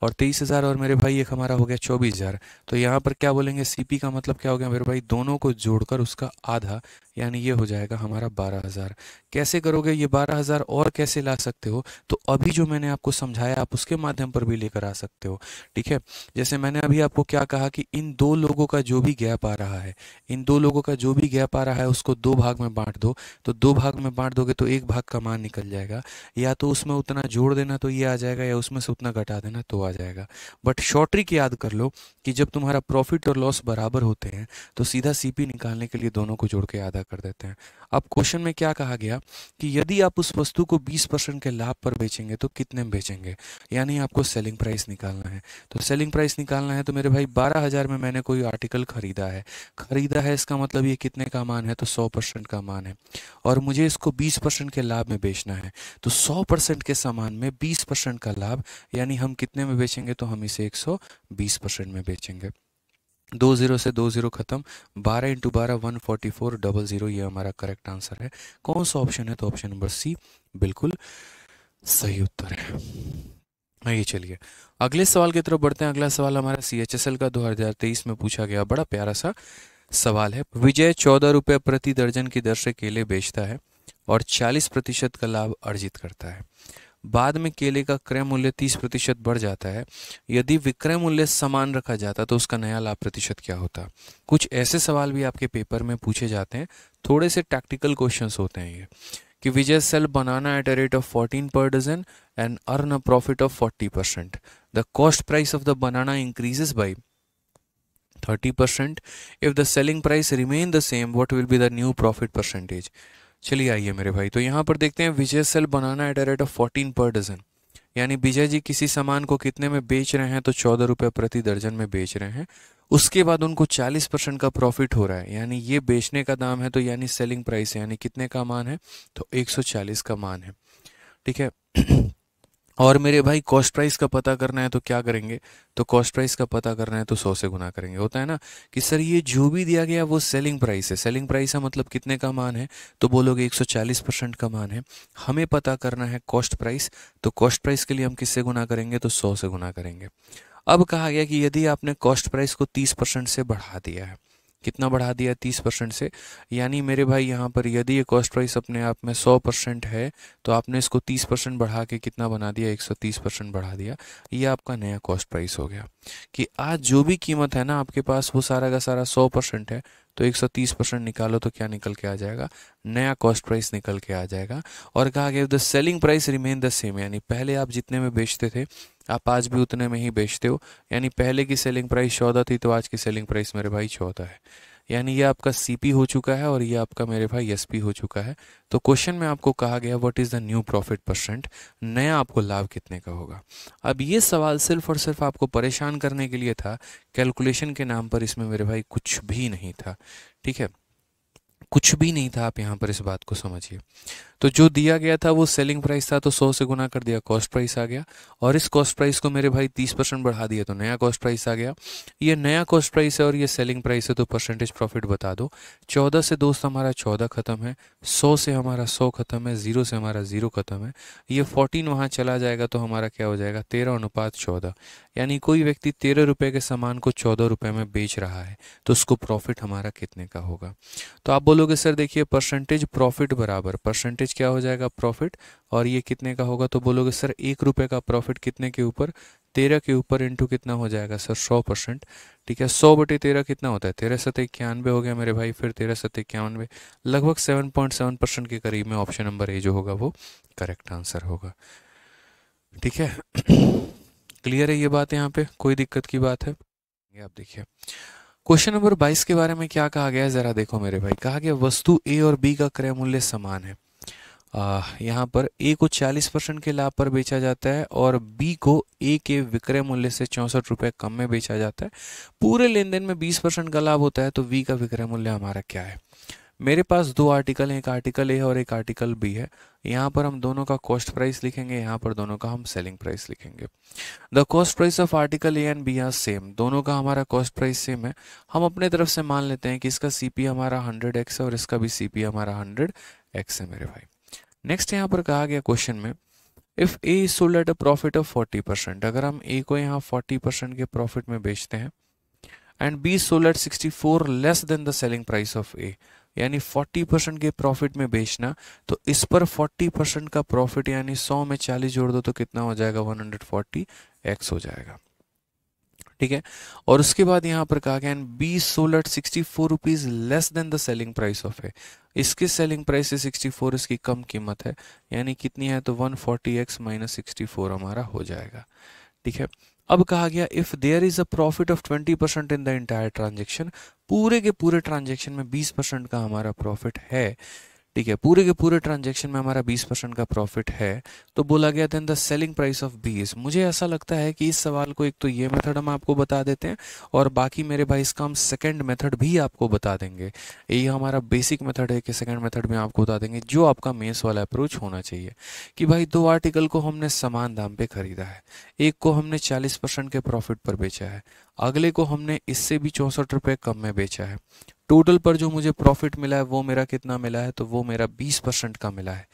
और तेईस हजार और मेरे भाई एक हमारा हो गया चौबीस हजार तो यहाँ पर क्या बोलेंगे सीपी का मतलब क्या हो गया मेरे भाई दोनों को जोड़कर उसका आधा यानी ये हो जाएगा हमारा बारह हज़ार कैसे करोगे ये बारह हज़ार और कैसे ला सकते हो तो अभी जो मैंने आपको समझाया आप उसके माध्यम पर भी लेकर आ सकते हो ठीक है जैसे मैंने अभी आपको क्या कहा कि इन दो लोगों का जो भी गैप आ रहा है इन दो लोगों का जो भी गैप आ रहा है उसको दो भाग में बांट दो तो दो भाग में बांट दोगे तो एक भाग का मान निकल जाएगा या तो उसमें उतना जोड़ देना तो ये आ जाएगा या उसमें से उतना घटा देना तो आ जाएगा बट शॉर्ट ट्रिक याद कर लो कि जब तुम्हारा प्रॉफिट और लॉस बराबर होते हैं तो सीधा सीपी निकालने के लिए दोनों को जोड़ के आधा कर देते हैं अब क्वेश्चन में क्या कहा गया कि यदि आप उस वस्तु को 20 परसेंट के लाभ पर बेचेंगे तो कितने में बेचेंगे यानी आपको सेलिंग प्राइस निकालना है तो सेलिंग प्राइस निकालना है तो मेरे भाई बारह हज़ार में मैंने कोई आर्टिकल ख़रीदा है ख़रीदा है इसका मतलब ये कितने का मान है तो सौ परसेंट का मान है और मुझे इसको बीस परसेंट के लाभ में बेचना है तो सौ परसेंट के सामान में बीस परसेंट का लाभ यानी हम कितने में बेचेंगे तो हम इसे एक सौ बीस परसेंट में बेचेंगे दो ज़ीरो से दो ज़ीरो ख़त्म बारह इंटू बारह one forty four double zero ये हमारा करेक्ट आंसर है कौन सा ऑप्शन है तो ऑप्शन नंबर सी बिल्कुल सही उत्तर है आइए चलिए अगले सवाल की तरफ बढ़ते हैं अगला सवाल हमारा सी एच एस एल का दो हज़ार तेईस में पूछा गया बड़ा प्यारा सा सवाल है विजय चौदह रुपये प्रति दर्जन की दर से केले बेचता है और चालीस प्रतिशत का लाभ अर्जित करता है बाद में केले का क्रय मूल्य 30 प्रतिशत बढ़ जाता है यदि विक्रय मूल्य समान रखा जाता तो उसका नया लाभ प्रतिशत क्या होता कुछ ऐसे सवाल भी आपके पेपर में पूछे जाते हैं थोड़े से टैक्टिकल क्वेश्चन होते हैं ये कि Vijay sell banana at a rate of 14 per dozen and earn a profit of 40 percent the cost price of the banana increases by 30 percent if the selling price remain the same what will be the new profit percentage चलिए आइए मेरे भाई तो यहाँ पर देखते हैं Vijay sell banana at a rate of fourteen per dozen यानी विजय जी किसी सामान को कितने में बेच रहे हैं तो चौदह रुपये प्रति दर्जन में बेच रहे हैं उसके बाद उनको चालीस परसेंट का प्रॉफिट हो रहा है यानी ये बेचने का दाम है तो यानी सेलिंग प्राइस है यानी कितने का मान है तो एक सौ चालीस का मान है ठीक है और मेरे भाई कॉस्ट प्राइस का पता करना है तो क्या करेंगे तो कॉस्ट प्राइस का पता करना है तो सौ से गुना करेंगे होता है ना कि सर ये जो भी दिया गया वो सेलिंग प्राइस है सेलिंग प्राइस है मतलब कितने का मान है तो बोलोगे 140 परसेंट का मान है हमें पता करना है कॉस्ट प्राइस तो कॉस्ट प्राइस के लिए हम किससे गुना करेंगे तो सौ से गुना करेंगे अब कहा गया कि यदि आपने कॉस्ट प्राइस को तीस परसेंट से बढ़ा दिया है कितना बढ़ा दिया तीस परसेंट से यानी मेरे भाई यहाँ पर यदि ये कॉस्ट प्राइस अपने आप में सौ परसेंट है तो आपने इसको तीस परसेंट बढ़ा के कितना बना दिया एक सौ तीस परसेंट बढ़ा दिया ये आपका नया कॉस्ट प्राइस हो गया कि आज जो भी कीमत है ना आपके पास वो सारा का सारा सौ परसेंट है तो 130 परसेंट निकालो तो क्या निकल के आ जाएगा नया कॉस्ट प्राइस निकल के आ जाएगा और कहा गया the selling price remain the same यानी पहले आप जितने में बेचते थे आप आज भी उतने में ही बेचते हो यानी पहले की सेलिंग प्राइस चौदह थी तो आज की सेलिंग प्राइस मेरे भाई चौदह है यानी ये आपका सीपी हो चुका है और ये आपका मेरे भाई एसपी हो चुका है तो क्वेश्चन में आपको कहा गया what is the new profit percent नया आपको लाभ कितने का होगा अब ये सवाल सिर्फ और सिर्फ आपको परेशान करने के लिए था कैलकुलेशन के नाम पर इसमें मेरे भाई कुछ भी नहीं था ठीक है कुछ भी नहीं था आप यहाँ पर इस बात को समझिए तो जो दिया गया था वो सेलिंग प्राइस था तो सौ से गुना कर दिया कॉस्ट प्राइस आ गया और इस कॉस्ट प्राइस को मेरे भाई तीस परसेंट बढ़ा दिया तो नया कॉस्ट प्राइस आ गया ये नया कॉस्ट प्राइस है और ये सेलिंग प्राइस है तो परसेंटेज प्रॉफिट बता दो चौदह से दोस्त हमारा चौदह खत्म है सौ से हमारा सौ खत्म है जीरो से हमारा जीरो खत्म है ये फोर्टीन वहाँ चला जाएगा तो हमारा क्या हो जाएगा तेरह अनुपात चौदह यानी कोई व्यक्ति तेरह रुपये के सामान को चौदह रुपये में बेच रहा है तो उसको प्रॉफिट हमारा कितने का होगा तो आप बोल बोलोगे सर देखिए परसेंटेज प्रॉफिट बराबर परसेंटेज क्या हो जाएगा प्रॉफिट और ये कितने का होगा तो बोलोगे सर एक रुपये का प्रॉफिट कितने के ऊपर तेरह के ऊपर इंटू कितना हो जाएगा सर सौ परसेंट ठीक है सौ बटे तेरह कितना होता है तेरह सत इक्यानवे हो गया मेरे भाई फिर तेरह सत इक्यानवे लगभग सेवन पॉइंट सेवन परसेंट के करीब में ऑप्शन नंबर ए जो होगा वो करेक्ट आंसर होगा ठीक है क्लियर है ये बात यहाँ पे कोई दिक्कत की बात है आप देखिए क्वेश्चन नंबर 22 के बारे में क्या कहा गया है ज़रा देखो मेरे भाई कहा गया वस्तु ए और बी का क्रय मूल्य समान है यहाँ पर ए को 40 परसेंट के लाभ पर बेचा जाता है और बी को ए के विक्रय मूल्य से चौंसठ रुपये कम में बेचा जाता है पूरे लेन देन में 20 परसेंट का लाभ होता है तो बी का विक्रय मूल्य हमारा क्या है मेरे पास दो आर्टिकल हैं एक आर्टिकल ए है और एक आर्टिकल बी है यहाँ पर हम दोनों का कॉस्ट प्राइस लिखेंगे यहाँ पर दोनों का हम सेलिंग प्राइस लिखेंगे the cost price of article A and B are same दोनों का हमारा कॉस्ट प्राइस सेम है हम अपने तरफ से मान लेते हैं कि इसका सी हमारा हंड्रेड है और इसका भी सी हमारा हंड्रेड है मेरे भाई नेक्स्ट यहाँ पर कहा गया क्वेश्चन में if A sold at a profit of forty percent अगर हम ए को यहाँ फोर्टी परसेंट के प्रॉफिट में बेचते हैं and B sold at sixty four less than the selling price of A यानी 40 परसेंट के प्रॉफिट में बेचना तो इस पर 40 परसेंट का प्रॉफिट यानी 100 में 40 जोड़ दो तो कितना हो जाएगा 140 एक्स हो जाएगा ठीक है और उसके बाद यहाँ पर कहा गया B sold sixty four rupees less than the selling price of है इसकी सेलिंग प्राइस से 64 इसकी कम कीमत है यानी कितनी है तो फोर्टी एक्स माइनस सिक्सटी हमारा हो जाएगा ठीक है अब कहा गया if there is a profit of 20 percent in the entire transaction पूरे के पूरे ट्रांजेक्शन में 20 परसेंट का हमारा प्रॉफिट है ठीक है पूरे के पूरे ट्रांजेक्शन में हमारा बीस परसेंट का प्रॉफिट है तो बोला गया then the selling price of 20 मुझे ऐसा लगता है कि इस सवाल को एक तो ये मेथड हम आपको बता देते हैं और बाकी मेरे भाई इसका हम सेकेंड मेथड भी आपको बता देंगे ये हमारा बेसिक मेथड है कि सेकेंड मेथड में आपको बता देंगे जो आपका मेस वाला अप्रोच होना चाहिए कि भाई दो आर्टिकल को हमने समान दाम पर खरीदा है एक को हमने चालीस के प्रॉफिट पर बेचा है अगले को हमने इससे भी चौंसठ रुपये कम में बेचा है टोटल पर जो मुझे प्रॉफिट मिला है वो मेरा कितना मिला है तो वो मेरा 20 परसेंट का मिला है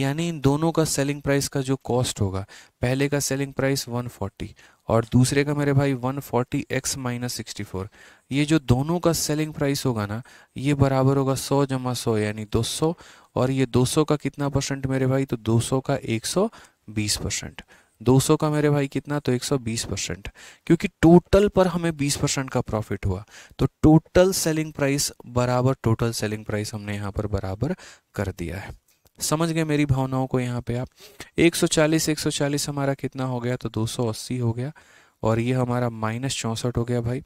यानी इन दोनों का सेलिंग प्राइस का जो कॉस्ट होगा पहले का सेलिंग प्राइस 140 और दूसरे का मेरे भाई 140 फोर्टी एक्स माइनस सिक्सटी ये जो दोनों का सेलिंग प्राइस होगा ना ये बराबर होगा 100 जमा 100 यानी 200 और ये 200 का कितना परसेंट मेरे भाई तो 200 का 120 परसेंट 200 का मेरे भाई कितना तो 120 परसेंट क्योंकि टोटल पर हमें 20 परसेंट का प्रॉफिट हुआ तो टोटल सेलिंग प्राइस बराबर टोटल सेलिंग प्राइस हमने यहाँ पर बराबर कर दिया है समझ गए मेरी भावनाओं को यहाँ पे आप 140 140 हमारा कितना हो गया तो 280 हो गया और ये हमारा माइनस चौंसठ हो गया भाई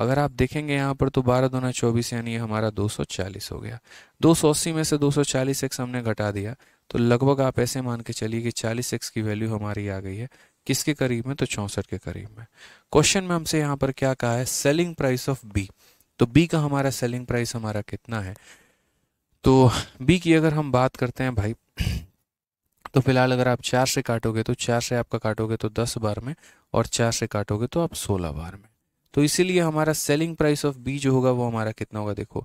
अगर आप देखेंगे यहाँ पर तो बारह दोना चौबीस यानी हमारा 240 हो गया 280 में से 240 एक्स हमने घटा दिया तो लगभग आप ऐसे मान के चलिए कि चालीस एक्स की वैल्यू हमारी आ गई है किसके करीब में तो चौंसठ के करीब में क्वेश्चन में हमसे यहाँ पर क्या कहा है सेलिंग प्राइस ऑफ बी तो बी का हमारा सेलिंग प्राइस हमारा कितना है तो बी की अगर हम बात करते हैं भाई तो फिलहाल अगर आप चार से काटोगे तो चार से आपका काटोगे तो दस बार में और चार से काटोगे तो आप सोलह बार में तो इसीलिए हमारा सेलिंग प्राइस ऑफ बी जो होगा वो हमारा कितना होगा देखो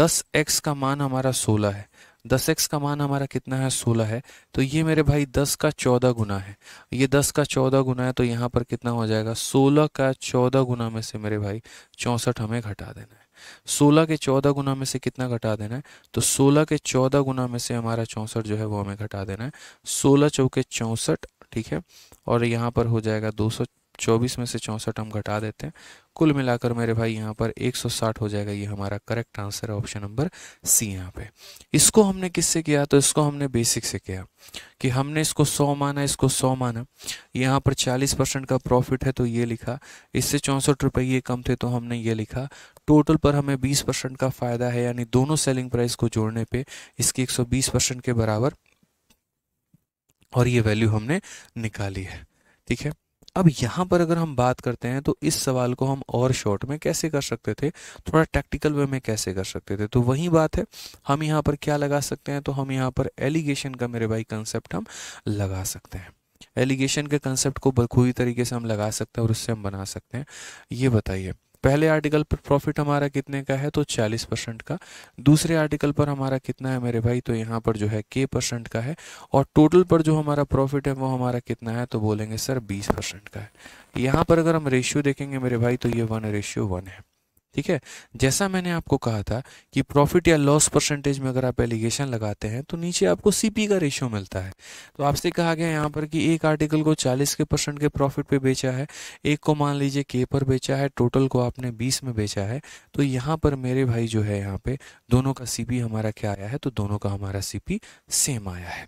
दस एक्स का मान हमारा सोलह है दस एक्स का मान हमारा कितना है सोलह है तो ये मेरे भाई दस का चौदह गुना है ये दस का चौदह गुना है तो यहाँ पर कितना हो जाएगा सोलह का चौदह गुना में से मेरे भाई चौंसठ हमें घटा देना है सोलह के चौदह गुना में से कितना घटा देना है तो सोलह के चौदह गुना में से हमारा चौंसठ जो है वो हमें घटा देना है सोलह चौके चौंसठ ठीक है और यहाँ पर हो जाएगा दो सौ चौबीस में से चौंसठ हम घटा देते हैं कुल मिलाकर मेरे भाई यहाँ पर 160 हो जाएगा ये हमारा करेक्ट आंसर है ऑप्शन नंबर सी यहाँ पे इसको हमने किससे किया तो इसको हमने बेसिक से किया कि हमने इसको 100 माना इसको 100 माना यहाँ पर 40 परसेंट का प्रॉफिट है तो ये लिखा इससे चौंसठ रुपये कम थे तो हमने ये लिखा टोटल पर हमें 20 परसेंट का फ़ायदा है यानी दोनों सेलिंग प्राइस को जोड़ने पर इसकी एक परसेंट के बराबर और ये वैल्यू हमने निकाली है ठीक है अब यहाँ पर अगर हम बात करते हैं तो इस सवाल को हम और शॉर्ट में कैसे कर सकते थे थोड़ा टैक्टिकल वे में कैसे कर सकते थे तो वही बात है हम यहाँ पर क्या लगा सकते हैं तो हम यहाँ पर एलिगेशन का मेरे भाई कंसेप्ट हम लगा सकते हैं एलिगेशन के कंसेप्ट को बखूबी तरीके से हम लगा सकते हैं और उससे हम बना सकते हैं ये बताइए पहले आर्टिकल पर प्रॉफिट हमारा कितने का है तो 40 परसेंट का दूसरे आर्टिकल पर हमारा कितना है मेरे भाई तो यहाँ पर जो है के परसेंट का है और टोटल पर जो हमारा प्रॉफिट है वो हमारा कितना है तो बोलेंगे सर बीस परसेंट का है यहाँ पर अगर हम रेशियो देखेंगे मेरे भाई तो ये वन रेशियो वन है ठीक है जैसा मैंने आपको कहा था कि प्रॉफिट या लॉस परसेंटेज में अगर आप एलिगेशन लगाते हैं तो नीचे आपको सीपी का रेशियो मिलता है तो आपसे कहा गया यहाँ पर कि एक आर्टिकल को 40 के परसेंट के प्रॉफिट पे बेचा है एक को मान लीजिए के पर बेचा है टोटल को आपने 20 में बेचा है तो यहाँ पर मेरे भाई जो है यहाँ पे दोनों का सी हमारा क्या आया है तो दोनों का हमारा सी सेम आया है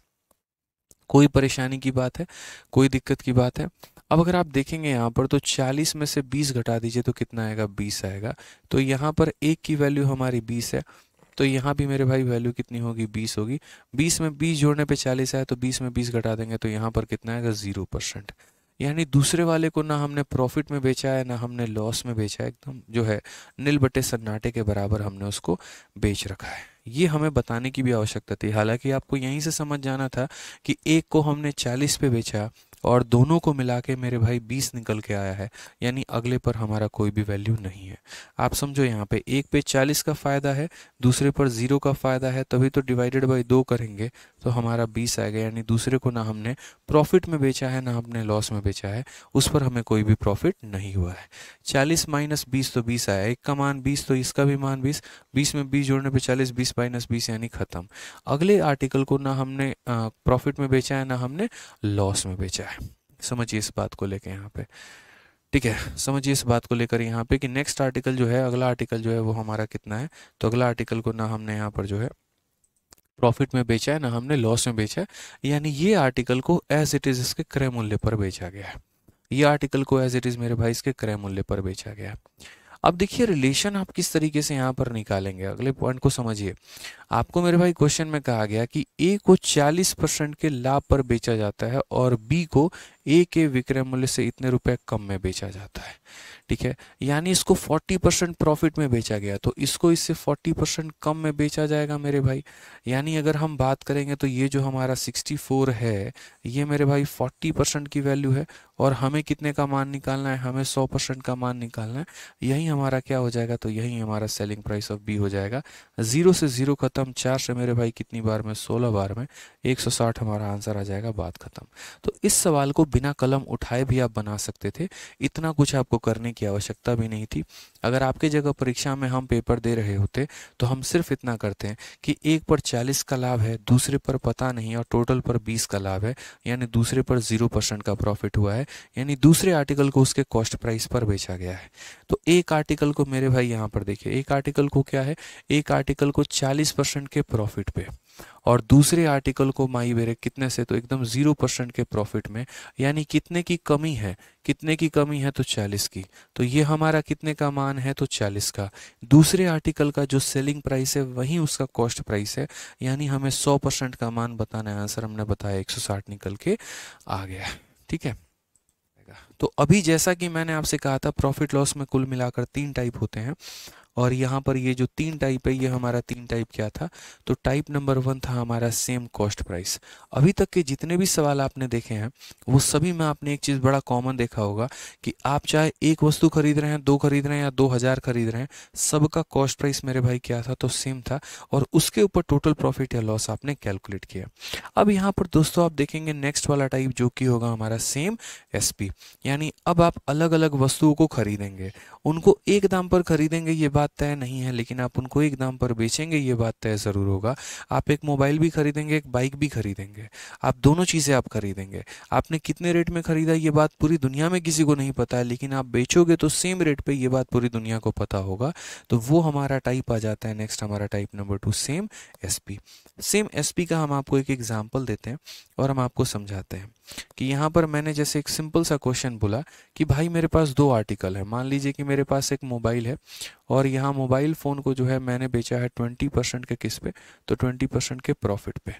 कोई परेशानी की बात है कोई दिक्कत की बात है अब अगर आप देखेंगे यहाँ पर तो 40 में से 20 घटा दीजिए तो कितना आएगा 20 आएगा तो यहाँ पर एक की वैल्यू हमारी 20 है तो यहाँ भी मेरे भाई वैल्यू कितनी होगी 20 होगी 20 में 20 जोड़ने पे 40 आया तो 20 में 20 घटा देंगे तो यहाँ पर कितना आएगा जीरो परसेंट यानी दूसरे वाले को ना हमने प्रॉफिट में बेचा है ना हमने लॉस में बेचा है एकदम जो है नील बटे सन्नाटे के बराबर हमने उसको बेच रखा है ये हमें बताने की भी आवश्यकता थी हालांकि आपको यहीं से समझ जाना था कि एक को हमने 40 पे बेचा और दोनों को मिला के मेरे भाई बीस निकल के आया है यानी अगले पर हमारा कोई भी वैल्यू नहीं है आप समझो यहाँ पे एक पे चालीस का फ़ायदा है दूसरे पर ज़ीरो का फ़ायदा है तभी तो डिवाइडेड बाई दो करेंगे तो हमारा बीस आएगा यानी दूसरे को ना हमने प्रॉफिट में बेचा है ना हमने लॉस में बेचा है उस पर हमें कोई भी प्रॉफिट नहीं हुआ है चालीस माइनस बीस तो बीस आया एक का मान बीस तो इसका भी मान बीस बीस में बीस जोड़ने पर चालीस बीस माइनस बीस यानी ख़त्म अगले आर्टिकल को ना हमने प्रॉफिट में बेचा है ना हमने लॉस में बेचा है है समझिए इस बात को लेकर यहाँ पे ठीक है समझिए इस बात को लेकर यहाँ पे कि नेक्स्ट आर्टिकल जो है अगला आर्टिकल जो है वो हमारा कितना है तो अगला आर्टिकल को ना हमने यहाँ पर जो है प्रॉफिट में बेचा है ना हमने लॉस में बेचा है यानी ये आर्टिकल को एज इट इज़ इसके क्रय मूल्य पर बेचा गया है ये आर्टिकल को एज इट इज़ मेरे भाई इसके क्रय मूल्य पर बेचा गया है अब देखिए रिलेशन आप किस तरीके से यहाँ पर निकालेंगे अगले पॉइंट को समझिए आपको मेरे भाई क्वेश्चन में कहा गया कि ए को 40 परसेंट के लाभ पर बेचा जाता है और बी को ए के विक्रय मूल्य से इतने रुपए कम में बेचा जाता है ठीक है यानी इसको 40 परसेंट प्रॉफिट में बेचा गया तो इसको इससे 40 परसेंट कम में बेचा जाएगा मेरे भाई यानी अगर हम बात करेंगे तो ये जो हमारा 64 है ये मेरे भाई 40 परसेंट की वैल्यू है और हमें कितने का मान निकालना है हमें 100 परसेंट का मान निकालना है यही हमारा क्या हो जाएगा तो यही हमारा सेलिंग प्राइस ऑफ बी हो जाएगा जीरो से जीरो खत्म हम चार से मेरे भाई कितनी बार में सोलह बार में एक सौ साठ हमारा आंसर आ जाएगा बात ख़त्म तो इस सवाल को बिना कलम उठाए भी आप बना सकते थे इतना कुछ आपको करने की आवश्यकता भी नहीं थी अगर आपके जगह परीक्षा में हम पेपर दे रहे होते तो हम सिर्फ इतना करते हैं कि एक पर चालीस का लाभ है दूसरे पर पता नहीं और टोटल पर बीस का लाभ है यानी दूसरे पर जीरो परसेंट का प्रॉफिट हुआ है यानी दूसरे आर्टिकल को उसके कॉस्ट प्राइस पर बेचा गया है तो एक आर्टिकल को मेरे भाई यहाँ पर देखिए एक आर्टिकल को क्या है एक आर्टिकल को चालीस परसेंट परसेंट के प्रॉफिट पे और दूसरे आर्टिकल को माई बेरे कितने से तो एकदम जीरो परसेंट के प्रॉफिट में यानी कितने की कमी है कितने की कमी है तो चालीस की तो ये हमारा कितने का मान है तो चालीस का दूसरे आर्टिकल का जो सेलिंग प्राइस है वही उसका कॉस्ट प्राइस है यानी हमें सौ परसेंट का मान बताना है आंसर हमने बताया एक निकल के आ गया ठीक है तो अभी जैसा कि मैंने आपसे कहा था प्रॉफिट लॉस में कुल मिलाकर तीन टाइप होते हैं और यहाँ पर ये जो तीन टाइप है ये हमारा तीन टाइप क्या था तो टाइप नंबर वन था हमारा सेम कॉस्ट प्राइस अभी तक के जितने भी सवाल आपने देखे हैं वो सभी में आपने एक चीज़ बड़ा कॉमन देखा होगा कि आप चाहे एक वस्तु खरीद रहे हैं दो खरीद रहे हैं या दो हज़ार खरीद रहे हैं सबका कॉस्ट प्राइस मेरे भाई क्या था तो सेम था और उसके ऊपर टोटल प्रॉफिट या लॉस आपने कैलकुलेट किया अब यहाँ पर दोस्तों आप देखेंगे नेक्स्ट वाला टाइप जो कि होगा हमारा सेम एस यानी अब आप अलग अलग वस्तुओं को खरीदेंगे उनको एक दाम पर खरीदेंगे ये बात बात तय नहीं है लेकिन आप उनको एक दाम पर बेचेंगे ये बात तय ज़रूर होगा आप एक मोबाइल भी खरीदेंगे एक बाइक भी खरीदेंगे आप दोनों चीज़ें आप खरीदेंगे आपने कितने रेट में ख़रीदा ये बात पूरी दुनिया में किसी को नहीं पता है लेकिन आप बेचोगे तो सेम रेट पर यह बात पूरी दुनिया को पता होगा तो वो हमारा टाइप आ जाता है नेक्स्ट हमारा type number two same S same S का हम आपको एक एग्जाम्पल देते हैं और हम आपको समझाते हैं कि यहाँ पर मैंने जैसे एक सिंपल सा क्वेश्चन बोला कि भाई मेरे पास दो आर्टिकल है मान लीजिए कि मेरे पास एक मोबाइल है और यहाँ मोबाइल फ़ोन को जो है मैंने बेचा है ट्वेंटी परसेंट के किस पे तो ट्वेंटी परसेंट के प्रॉफिट पे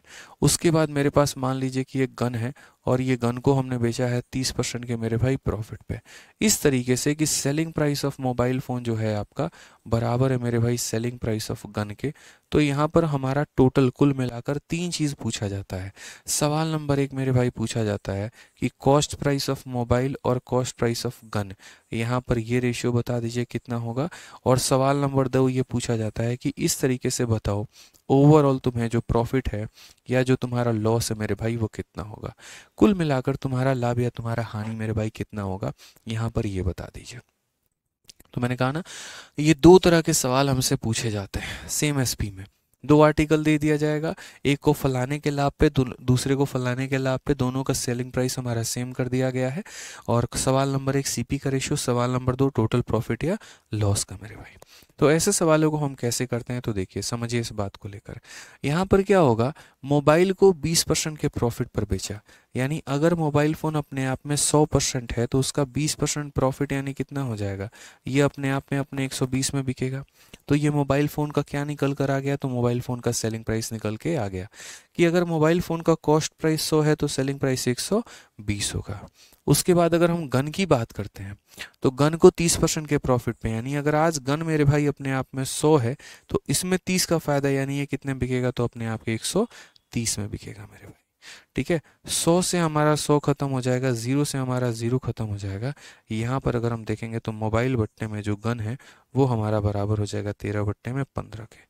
उसके बाद मेरे पास मान लीजिए कि एक गन है और ये गन को हमने बेचा है तीस परसेंट के मेरे भाई प्रॉफिट पे इस तरीके से कि selling price of mobile phone जो है आपका बराबर है मेरे भाई सेलिंग प्राइस ऑफ गन के तो यहाँ पर हमारा टोटल कुल मिलाकर तीन चीज़ पूछा जाता है सवाल नंबर एक मेरे भाई पूछा जाता है कि कॉस्ट प्राइस ऑफ मोबाइल और कॉस्ट प्राइस ऑफ गन यहाँ पर ये रेशियो बता दीजिए कितना होगा और सवाल नंबर दो ये पूछा जाता है कि इस तरीके से बताओ ओवरऑल तुम्हें जो प्रॉफिट है या जो तुम्हारा लॉस है मेरे भाई वो कितना होगा कुल मिलाकर तुम्हारा लाभ या तुम्हारा हानि मेरे भाई कितना होगा यहाँ पर ये बता दीजिए तो मैंने कहा ना ये दो तरह के सवाल हमसे पूछे जाते हैं सेम एसपी में दो आर्टिकल दे दिया जाएगा एक को फलाने के लाभ पे दूसरे को फलाने के लाभ पे दोनों का सेलिंग प्राइस हमारा सेम कर दिया गया है और सवाल नंबर एक सीपी का रेशियो सवाल नंबर दो टोटल प्रॉफिट या लॉस का मेरे भाई तो ऐसे सवालों को हम कैसे करते हैं तो देखिए समझिए इस बात को लेकर यहाँ पर क्या होगा मोबाइल को 20 परसेंट के प्रॉफिट पर बेचा यानी अगर मोबाइल फ़ोन अपने आप में 100 परसेंट है तो उसका 20 परसेंट प्रॉफिट यानी कितना हो जाएगा ये अपने आप में अपने 120 में बिकेगा तो ये मोबाइल फ़ोन का क्या निकल कर आ गया तो मोबाइल मोबाइल फ़ोन का सेलिंग प्राइस निकल के आ गया कि अगर मोबाइल फ़ोन का कॉस्ट प्राइस सौ है तो सेलिंग प्राइस एक सौ बीस होगा उसके बाद अगर हम गन की बात करते हैं तो गन को तीस परसेंट के प्रॉफिट पे यानी अगर आज गन मेरे भाई अपने आप में सौ है तो इसमें तीस का फ़ायदा यानी ये कितने बिकेगा तो अपने आप के एक सौ तीस में बिकेगा मेरे भाई ठीक है सौ से हमारा सौ खत्म हो जाएगा जीरो से हमारा जीरो खत्म हो जाएगा यहाँ पर अगर हम देखेंगे तो मोबाइल बट्टे में जो गन है वो हमारा बराबर हो जाएगा तेरह बट्टे में पंद्रह के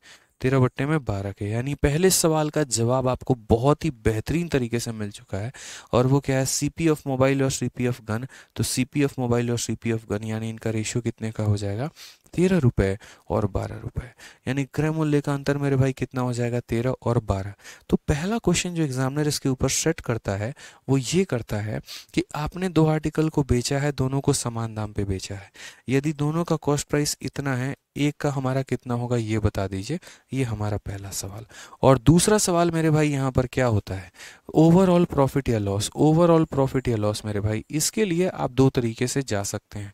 तेरह बट्टे में बारह के यानी पहले सवाल का जवाब आपको बहुत ही बेहतरीन तरीके से मिल चुका है और वो क्या है सी पी ऑफ मोबाइल और सी पी ऑफ गन तो सी पी ऑफ मोबाइल और सी पी ऑफ गन यानी इनका रेशियो कितने का हो जाएगा तेरह रुपये और बारह रुपये यानी क्रय मूल्य का अंतर मेरे भाई कितना हो जाएगा तेरह और बारह तो पहला क्वेश्चन जो एग्जामिनर इसके ऊपर सेट करता है वो ये करता है कि आपने दो आर्टिकल को बेचा है दोनों को समान दाम पे बेचा है यदि दोनों का कॉस्ट प्राइस इतना है एक का हमारा कितना होगा ये बता दीजिए ये हमारा पहला सवाल और दूसरा सवाल मेरे भाई यहाँ पर क्या होता है ओवरऑल प्रॉफिट या लॉस ओवरऑल प्रॉफिट या लॉस मेरे भाई इसके लिए आप दो तरीके से जा सकते हैं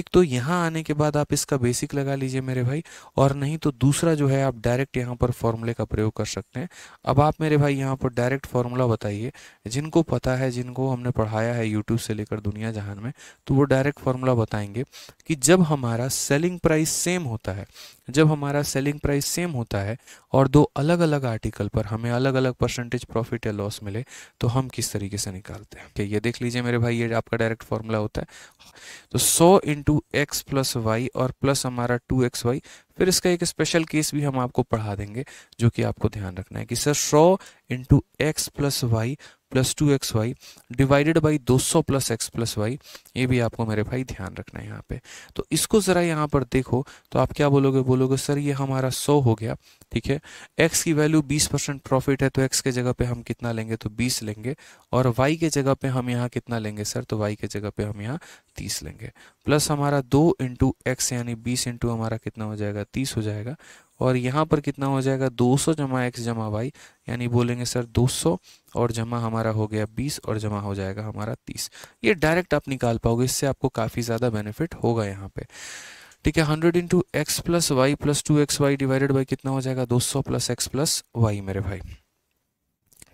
एक तो यहाँ आने के बाद आप इसका बेसिक बेसिक लगा लीजिए मेरे भाई और नहीं तो दूसरा जो है आप डायरेक्ट यहाँ पर फॉर्मूले का प्रयोग कर सकते हैं अब आप मेरे भाई यहाँ पर डायरेक्ट फॉर्मूला बताइए जिनको पता है जिनको हमने पढ़ाया है यूट्यूब से लेकर दुनिया जहान में तो वो डायरेक्ट फॉर्मूला बताएंगे कि जब हमारा सेलिंग प्राइस सेम होता है जब हमारा सेलिंग प्राइस सेम होता है और दो अलग अलग आर्टिकल पर हमें अलग अलग परसेंटेज प्रॉफिट या लॉस मिले तो हम किस तरीके से निकालते हैं okay, ये देख लीजिए मेरे भाई ये आपका डायरेक्ट फॉर्मूला होता है तो सौ इंटू एक्स प्लस वाई और प्लस हमारा टू एक्स वाई फिर इसका एक स्पेशल केस भी हम आपको पढ़ा देंगे जो कि आपको ध्यान रखना है कि सर सौ into X plus Y plus two X Y divided by दो सौ प्लस एक्स प्लस वाई ये भी आपको मेरे भाई ध्यान रखना है यहाँ पे तो इसको ज़रा यहाँ पर देखो तो आप क्या बोलोगे बोलोगे सर ये हमारा सौ हो गया ठीक है एक्स की वैल्यू बीस परसेंट प्रॉफिट है तो एक्स के जगह पे हम कितना लेंगे तो बीस लेंगे और वाई के जगह पे हम यहाँ कितना लेंगे सर तो वाई के जगह पे हम यहाँ तीस लेंगे प्लस हमारा दो इंटू एक्स यानी बीस इंटू हमारा कितना हो जाएगा जाएगा तीस हो जाएगा और यहाँ पर कितना हो जाएगा 200 जमा एक्स जमा वाई यानी बोलेंगे सर 200 और जमा हमारा हो गया 20 और जमा हो जाएगा हमारा 30 ये डायरेक्ट आप निकाल पाओगे इससे आपको काफ़ी ज़्यादा बेनिफिट होगा यहाँ पे ठीक है hundred into X plus Y plus two X Y divided by कितना हो जाएगा 200 प्लस एक्स प्लस वाई मेरे भाई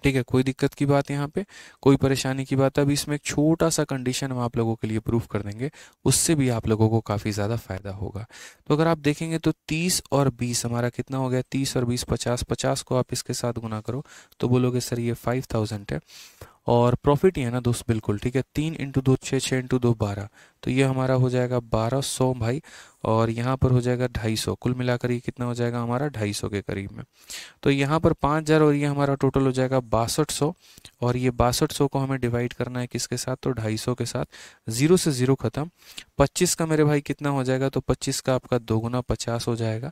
ठीक है कोई दिक्कत की बात यहाँ पे कोई परेशानी की बात अभी इसमें एक छोटा सा कंडीशन हम आप लोगों के लिए प्रूफ कर देंगे उससे भी आप लोगों को काफ़ी ज़्यादा फायदा होगा तो अगर आप देखेंगे तो तीस और बीस हमारा कितना हो गया तीस और बीस पचास पचास को आप इसके साथ गुना करो तो बोलोगे सर ये फाइव थाउजेंड है और प्रॉफिट ही है ना दोस्त बिल्कुल ठीक है तीन इंटू दो छः छः इंटू दो बारह तो ये हमारा हो जाएगा बारह सौ भाई और यहाँ पर हो जाएगा ढाई सौ कुल मिलाकर ये कितना हो जाएगा हमारा ढाई सौ के करीब में तो यहाँ पर पाँच हज़ार और ये हमारा टोटल हो जाएगा बासठ सौ और ये बासठ सौ को हमें डिवाइड करना है किसके साथ तो ढाई सौ के साथ ज़ीरो से ज़ीरो ख़त्म पच्चीस का मेरे भाई कितना हो जाएगा तो पच्चीस का आपका दोगुना पचास हो जाएगा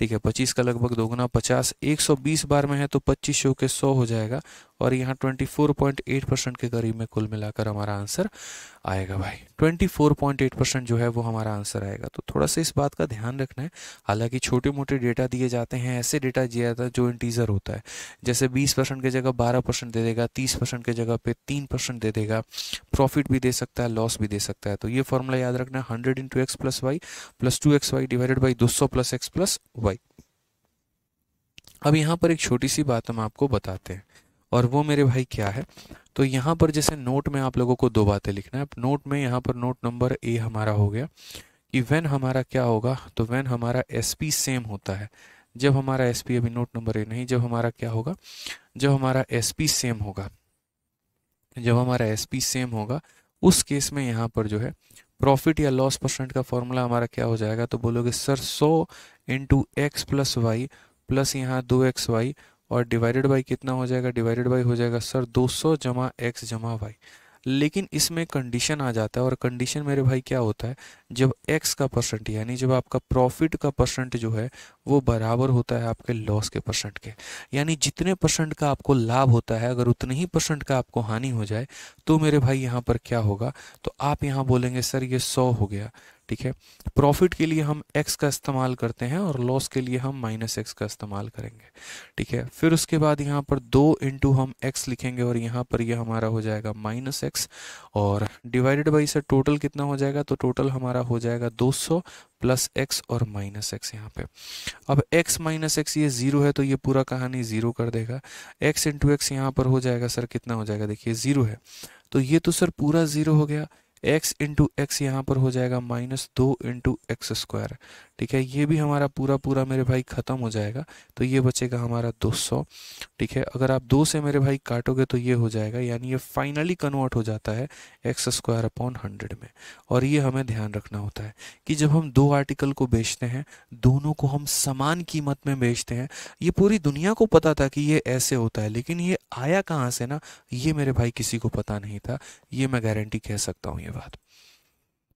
ठीक है पच्चीस का लगभग दोगुना पचास एक सौ बीस बार में है तो पच्चीस सौ के सौ हो जाएगा और यहाँ twenty four point eight percent के करीब में कुल मिलाकर हमारा आंसर आएगा भाई 24.8 परसेंट जो है वो हमारा आंसर आएगा तो थोड़ा सा इस बात का ध्यान रखना है हालांकि छोटे मोटे डेटा दिए जाते हैं ऐसे डेटा दिया जाता है जो इंटीजर होता है जैसे 20 परसेंट की जगह 12 परसेंट दे देगा 30 परसेंट की जगह पे 3 परसेंट दे देगा प्रॉफिट भी दे सकता है लॉस भी दे सकता है तो ये फॉर्मूला याद रखना है hundred into X plus Y plus two X Y divided by दो सौ प्लस एक्स प्लस वाई अब यहाँ पर एक छोटी सी बात हम आपको बताते हैं और वो मेरे भाई क्या है तो यहाँ पर जैसे नोट में आप लोगों को दो बातें लिखना है नोट में यहाँ पर नोट नंबर ए हमारा हो गया कि वैन हमारा क्या होगा तो वैन हमारा एस पी सेम होता है जब हमारा एस पी अभी नोट नंबर ए नहीं जब हमारा क्या होगा जब हमारा एस पी सेम होगा जब हमारा एस पी सेम होगा उस केस में यहाँ पर जो है प्रॉफिट या लॉस परसेंट का फॉर्मूला हमारा क्या हो जाएगा तो बोलोगे सर सौ into X plus Y plus यहाँ दो एक्स वाई और डिवाइडेड बाई कितना हो जाएगा डिवाइडेड बाई हो जाएगा सर 200 जमा एक्स जमा वाई लेकिन इसमें कंडीशन आ जाता है और कंडीशन मेरे भाई क्या होता है जब एक्स का परसेंट यानी जब आपका प्रॉफिट का परसेंट जो है वो बराबर होता है आपके लॉस के परसेंट के यानी जितने परसेंट का आपको लाभ होता है अगर उतने ही परसेंट का आपको हानि हो जाए तो मेरे भाई यहाँ पर क्या होगा तो आप यहाँ बोलेंगे सर ये सौ हो गया ठीक है प्रॉफिट के लिए हम एक्स का इस्तेमाल करते हैं और लॉस के लिए हम माइनस एक्स का इस्तेमाल करेंगे ठीक है फिर उसके बाद यहाँ पर दो इंटू हम एक्स लिखेंगे और यहाँ पर ये यह हमारा हो जाएगा माइनस एक्स और डिवाइडेड बाई से टोटल कितना हो जाएगा तो टोटल हमारा हो जाएगा 200 प्लस एक्स और माइनस एक्स यहाँ पे अब एक्स माइनस एक्स ये जीरो है तो ये पूरा कहानी जीरो कर देगा एक्स इंटू एक्स यहाँ पर हो जाएगा सर कितना हो जाएगा देखिए जीरो है तो ये तो सर पूरा जीरो हो गया x इंटू एक्स यहाँ पर हो जाएगा माइनस दो इंटू एक्स स्क्वायर ठीक है ये भी हमारा पूरा पूरा मेरे भाई ख़त्म हो जाएगा तो ये बचेगा हमारा दो सौ ठीक है अगर आप दो से मेरे भाई काटोगे तो ये हो जाएगा यानी ये फाइनली कन्वर्ट हो जाता है एक्स स्क्वायर अपॉन हंड्रेड में और ये हमें ध्यान रखना होता है कि जब हम दो आर्टिकल को बेचते हैं दोनों को हम समान कीमत में बेचते हैं ये पूरी दुनिया को पता था कि ये ऐसे होता है लेकिन ये आया कहाँ से ना ये मेरे भाई किसी को पता नहीं था ये मैं गारंटी कह सकता हूँ ये बात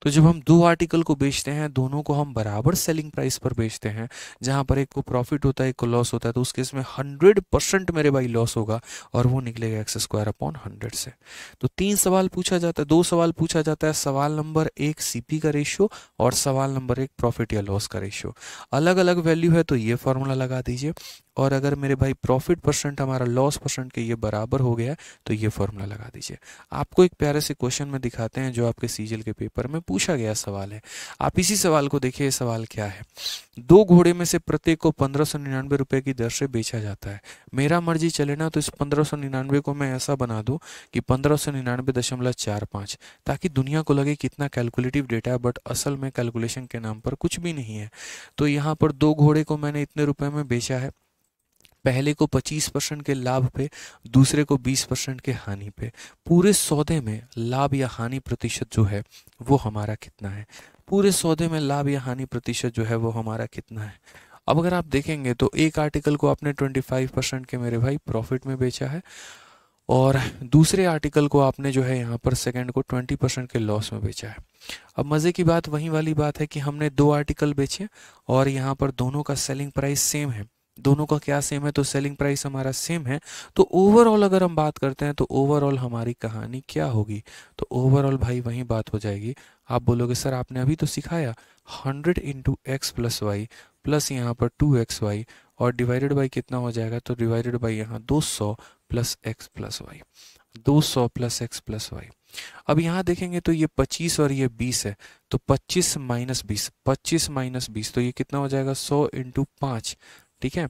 तो जब हम दो आर्टिकल को बेचते हैं दोनों को हम बराबर सेलिंग प्राइस पर बेचते हैं जहां पर एक को प्रॉफिट होता है एक को लॉस होता है तो उस केस में हंड्रेड परसेंट मेरे भाई लॉस होगा और वो निकलेगा एक्स स्क्वायर अपॉन हंड्रेड से तो तीन सवाल पूछा जाता है दो सवाल पूछा जाता है सवाल नंबर एक सीपी का रेशियो और सवाल नंबर एक प्रॉफिट या लॉस का रेशियो अलग अलग वैल्यू है तो ये फॉर्मूला लगा दीजिए और अगर मेरे भाई प्रॉफिट परसेंट हमारा लॉस परसेंट के ये बराबर हो गया तो ये फॉर्मूला लगा दीजिए आपको एक प्यारे से क्वेश्चन में दिखाते हैं जो आपके सीजल के पेपर में पूछा गया सवाल है आप इसी सवाल को देखिए सवाल क्या है दो घोड़े में से प्रत्येक को पंद्रह सौ की दर से बेचा जाता है मेरा मर्जी चले ना तो इस पंद्रह को मैं ऐसा बना दूँ कि पंद्रह सौ दशमलव चार ताकि दुनिया को लगे कितना कैलकुलेटिव डेटा है बट असल में कैलकुलेशन के नाम पर कुछ भी नहीं है तो यहाँ पर दो घोड़े को मैंने इतने रुपए में बेचा है पहले को 25 परसेंट के लाभ पे दूसरे को 20 परसेंट के हानि पे पूरे सौदे में लाभ या हानि प्रतिशत जो है वो हमारा कितना है पूरे सौदे में लाभ या हानि प्रतिशत जो है वो हमारा कितना है अब अगर आप देखेंगे तो एक आर्टिकल को आपने 25 परसेंट के मेरे भाई प्रॉफिट में बेचा है और दूसरे आर्टिकल को आपने जो है यहाँ पर सेकंड को 20 परसेंट के लॉस में बेचा है अब मज़े की बात वही वाली बात है कि हमने दो आर्टिकल बेचे और यहाँ पर दोनों का सेलिंग प्राइस सेम है दोनों का क्या सेम है तो सेलिंग प्राइस हमारा सेम है तो ओवरऑल अगर हम बात करते हैं तो ओवरऑल हमारी कहानी क्या होगी तो ओवरऑल भाई वही बात हो जाएगी आप बोलोगे सर आपने अभी तो सिखाया hundred into X plus Y plus यहाँ पर टू एक्स वाई और डिवाइडेड बाई कितना हो जाएगा तो डिवाइडेड बाई यहाँ दो सौ प्लस एक्स प्लस वाई दो सौ प्लस एक्स प्लस वाई अब यहाँ देखेंगे तो ये पच्चीस और ये बीस है तो पच्चीस माइनस बीस पच्चीस माइनस बीस तो ये कितना हो जाएगा सौ इंटू पाँच ठीक है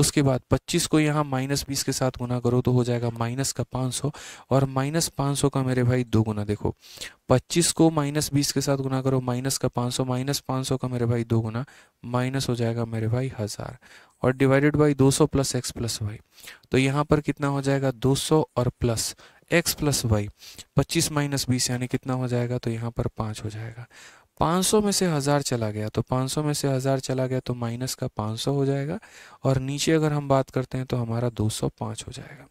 उसके बाद 25 को यहाँ माइनस बीस के साथ गुना करो तो हो जाएगा माइनस का 500 और माइनस 500 का मेरे भाई दो गुना देखो 25 को माइनस बीस के साथ गुना करो माइनस का 500 माइनस 500 का मेरे भाई दो गुना माइनस हो जाएगा मेरे भाई हज़ार और divided by 200 plus X plus Y तो यहाँ पर कितना हो जाएगा 200 और प्लस एक्स प्लस वाई पच्चीस माइनस बीस यानी कितना हो जाएगा तो यहाँ पर पाँच हो जाएगा 500 में से हज़ार चला गया तो 500 में से हज़ार चला गया तो माइनस का 500 हो जाएगा और नीचे अगर हम बात करते हैं तो हमारा 205 हो जाएगा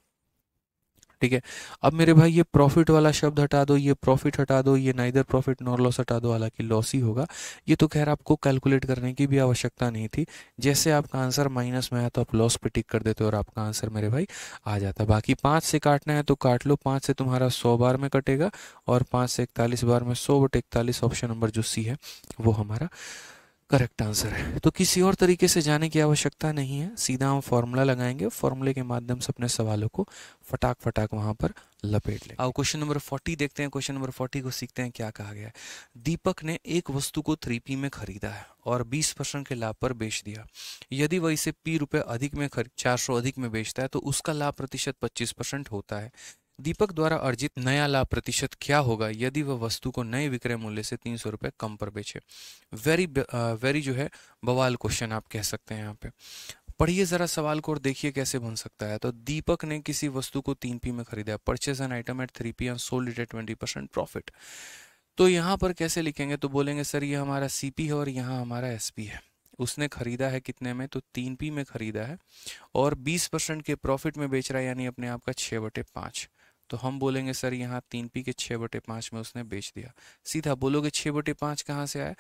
ठीक है अब मेरे भाई ये प्रॉफिट वाला शब्द हटा दो ये प्रॉफिट हटा दो ये ना इधर प्रॉफिट नॉर लॉस हटा दो हालांकि लॉस ही होगा ये तो खैर आपको कैलकुलेट करने की भी आवश्यकता नहीं थी जैसे आपका आंसर माइनस में आया तो आप लॉस पे टिक कर देते हो और आपका आंसर मेरे भाई आ जाता बाकी पाँच से काटना है तो काट लो पाँच से तुम्हारा सौ बार में कटेगा और पाँच से इकतालीस बार में सौ बट इकतालीस ऑप्शन नंबर जो सी है वो हमारा करेक्ट आंसर है तो किसी और तरीके से जाने की आवश्यकता नहीं है सीधा हम फॉर्मूला लगाएंगे फॉर्मूले के माध्यम से अपने सवालों को फटाक फटाक वहां पर लपेट लें आओ क्वेश्चन नंबर फोर्टी देखते हैं क्वेश्चन नंबर फोर्टी को सीखते हैं क्या कहा गया है दीपक ने एक वस्तु को थ्री पी में खरीदा है और बीस परसेंट के लाभ पर बेच दिया यदि वह इसे पी रुपये अधिक में खरीद चार सौ अधिक में बेचता है तो उसका लाभ प्रतिशत पच्चीस परसेंट होता है दीपक द्वारा अर्जित नया लाभ प्रतिशत क्या होगा यदि वह वस्तु को नए विक्रय मूल्य से तीन सौ रुपये कम पर बेचे वेरी वेरी uh, जो है बवाल क्वेश्चन आप कह सकते हैं यहाँ पे पढ़िए जरा सवाल को और देखिए कैसे बन सकता है तो दीपक ने किसी वस्तु को तीन पी में खरीदा purchase an item at three P and sold at twenty percent profit तो यहाँ पर कैसे लिखेंगे तो बोलेंगे सर ये हमारा सी है और यहाँ हमारा एस है उसने खरीदा है कितने में तो तीन पी में खरीदा है और बीस परसेंट के प्रॉफिट में बेच रहा है यानी अपने आप का छः बटे पाँच तो हम बोलेंगे सर यहाँ तीन पी के छः बटे पाँच में उसने बेच दिया सीधा बोलोगे छः बटे पाँच कहाँ से आया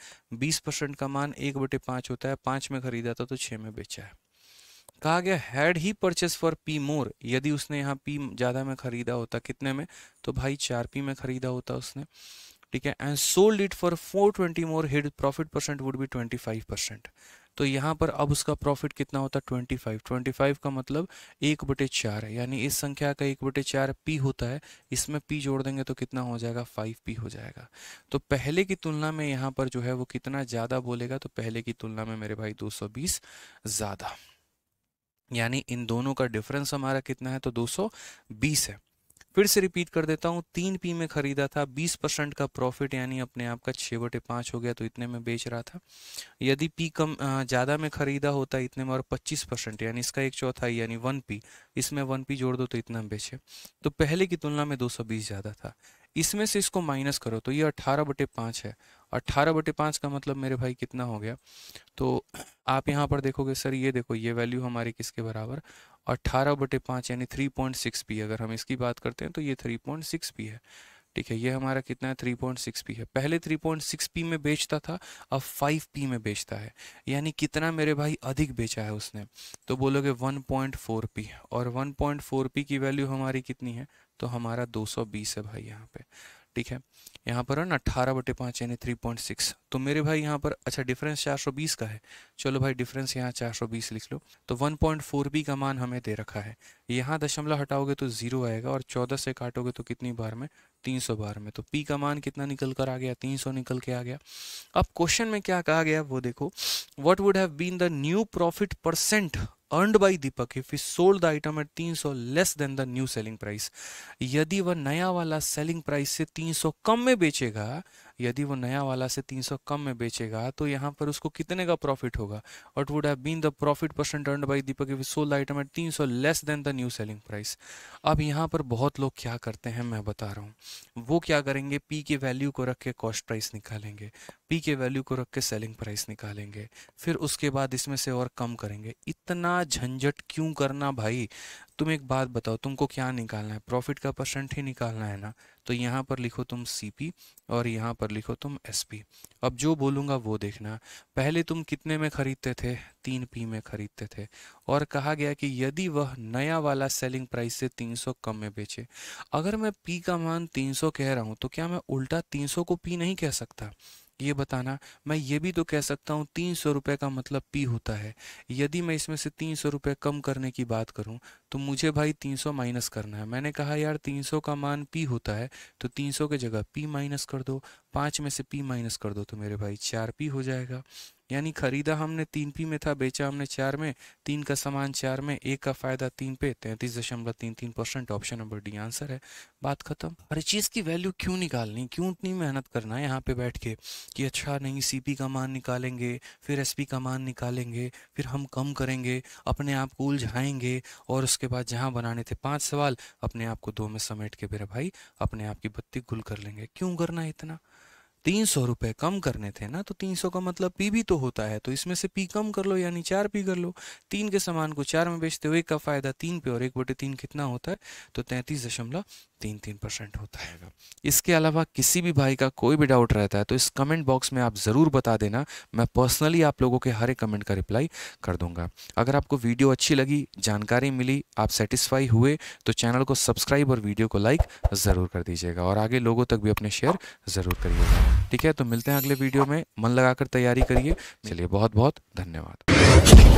बीस परसेंट का मान एक बटे पाँच होता है पाँच में खरीदा था तो छः में बेचा है कहा गया had he purchase for P more यदि उसने यहाँ पी ज़्यादा में खरीदा होता कितने में तो भाई चार पी में खरीदा होता उसने ठीक है and sold it for four twenty more his profit percent would be twenty five percent तो यहाँ पर अब उसका प्रॉफिट कितना होता है ट्वेंटी फाइव ट्वेंटी फाइव का मतलब एक बटे चार है यानी इस संख्या का एक बटे चार पी होता है इसमें पी जोड़ देंगे तो कितना हो जाएगा फाइव पी हो जाएगा तो पहले की तुलना में यहाँ पर जो है वो कितना ज़्यादा बोलेगा तो पहले की तुलना में मेरे भाई दो सौ बीस ज़्यादा यानी इन दोनों का डिफरेंस हमारा कितना है तो 220 है फिर से रिपीट कर देता हूँ तीन पी में खरीदा था बीस परसेंट का प्रॉफिट यानी अपने आप का छः बटे पाँच हो गया तो इतने में बेच रहा था यदि पी कम ज़्यादा में खरीदा होता इतने में और पच्चीस परसेंट यानी इसका एक चौथा यानी वन पी इसमें वन पी जोड़ दो तो इतना में बेचे तो पहले की तुलना में दो सौ बीस ज़्यादा था इसमें से इसको माइनस करो तो ये अट्ठारह बटे पाँच है अट्ठारह बटे पाँच का मतलब मेरे भाई कितना हो गया तो आप यहाँ पर देखोगे सर ये देखो ये वैल्यू हमारी किसके बराबर अट्ठारह बटे पाँच यानी थ्री पॉइंट सिक्स पी अगर हम इसकी बात करते हैं तो ये थ्री पॉइंट सिक्स पी है ठीक है ये हमारा कितना है थ्री पॉइंट सिक्स पी है पहले थ्री पॉइंट सिक्स पी में बेचता था अब फाइव पी में बेचता है यानी कितना मेरे भाई अधिक बेचा है उसने तो बोलोगे वन पॉइंट फोर पी और वन पॉइंट फोर पी की वैल्यू हमारी कितनी है तो हमारा 220 है भाई यहाँ पे ठीक है यहाँ पर है ना अट्ठारह बटे पाँच यानी थ्री पॉइंट सिक्स तो मेरे भाई यहाँ पर अच्छा डिफरेंस चार सौ बीस का है चलो भाई डिफरेंस यहाँ चार सौ बीस लिख लो तो वन पॉइंट फोर बी का मान हमें दे रखा है यहाँ दशमलव हटाओगे तो जीरो आएगा और चौदह से काटोगे तो कितनी बार में तीन सौ बार में तो पी का मान कितना निकल कर आ गया तीन सौ निकल के आ गया अब क्वेश्चन में क्या कहा गया वो देखो what would have been the new profit percent earned by Deepak if is sold the item at तीन सौ less than the new selling price यदि वह नया वाला सेलिंग प्राइस से तीन सौ कम में बेचेगा यदि वो नया वाला से 300 कम में बेचेगा तो यहाँ पर उसको कितने का प्रॉफिट होगा what would have been the profit percent earn by Deepak if sold item at 300 less than the new selling price अब यहाँ पर बहुत लोग क्या करते हैं मैं बता रहा हूँ वो क्या करेंगे पी के वैल्यू को रख के कॉस्ट प्राइस निकालेंगे पी के वैल्यू को रख के सेलिंग प्राइस निकालेंगे फिर उसके बाद इसमें से और कम करेंगे इतना झंझट क्यों करना भाई तुम एक बात बताओ तुमको क्या निकालना है प्रॉफिट का परसेंट ही निकालना है ना तो यहाँ पर लिखो तुम सीपी और यहाँ पर लिखो तुम एसपी अब जो बोलूँगा वो देखना पहले तुम कितने में खरीदते थे तीन पी में खरीदते थे और कहा गया कि यदि वह नया वाला सेलिंग प्राइस से 300 कम में बेचे अगर मैं पी का मान 300 कह रहा हूँ तो क्या मैं उल्टा 300 को पी नहीं कह सकता ये बताना मैं ये भी तो कह सकता हूँ तीन सौ रुपये का मतलब पी होता है यदि मैं इसमें से तीन सौ रुपये कम करने की बात करूँ तो मुझे भाई तीन सौ माइनस करना है मैंने कहा यार तीन सौ का मान पी होता है तो तीन सौ की जगह पी माइनस कर दो पाँच में से पी माइनस कर दो तो मेरे भाई चार पी हो जाएगा यानी खरीदा हमने तीन पी में था बेचा हमने चार में तीन का सामान चार में एक का फायदा तीन पे तैंतीस दशमलव तीन तीन percent option number D answer है बात खत्म हर चीज़ की वैल्यू क्यों निकालनी क्यों इतनी मेहनत करना है यहाँ पे बैठ के कि अच्छा नहीं सी का मान निकालेंगे फिर एस का मान निकालेंगे फिर हम कम करेंगे अपने आप को उलझाएंगे और उसके बाद जहाँ बनाने थे पाँच सवाल अपने आप को दो में समेट के मेरे भाई अपने आप की बत्ती गुल कर लेंगे क्यों करना है इतना तीन सौ रुपये कम करने थे ना तो तीन सौ का मतलब पी भी तो होता है तो इसमें से पी कम कर लो यानी चार पी कर लो तीन के सामान को चार में बेचते हो एक का फायदा तीन पे और एक बटे तीन कितना होता है तो तैंतीस दशमलव तीन तीन परसेंट होता है इसके अलावा किसी भी भाई का कोई भी डाउट रहता है तो इस कमेंट बॉक्स में आप ज़रूर बता देना मैं पर्सनली आप लोगों के हर एक कमेंट का रिप्लाई कर दूंगा अगर आपको वीडियो अच्छी लगी जानकारी मिली आप सेटिस्फाई हुए तो चैनल को सब्सक्राइब और वीडियो को लाइक ज़रूर कर दीजिएगा और आगे लोगों तक भी अपने शेयर ज़रूर करिएगा ठीक है तो मिलते हैं अगले वीडियो में मन लगाकर तैयारी करिए चलिए बहुत बहुत धन्यवाद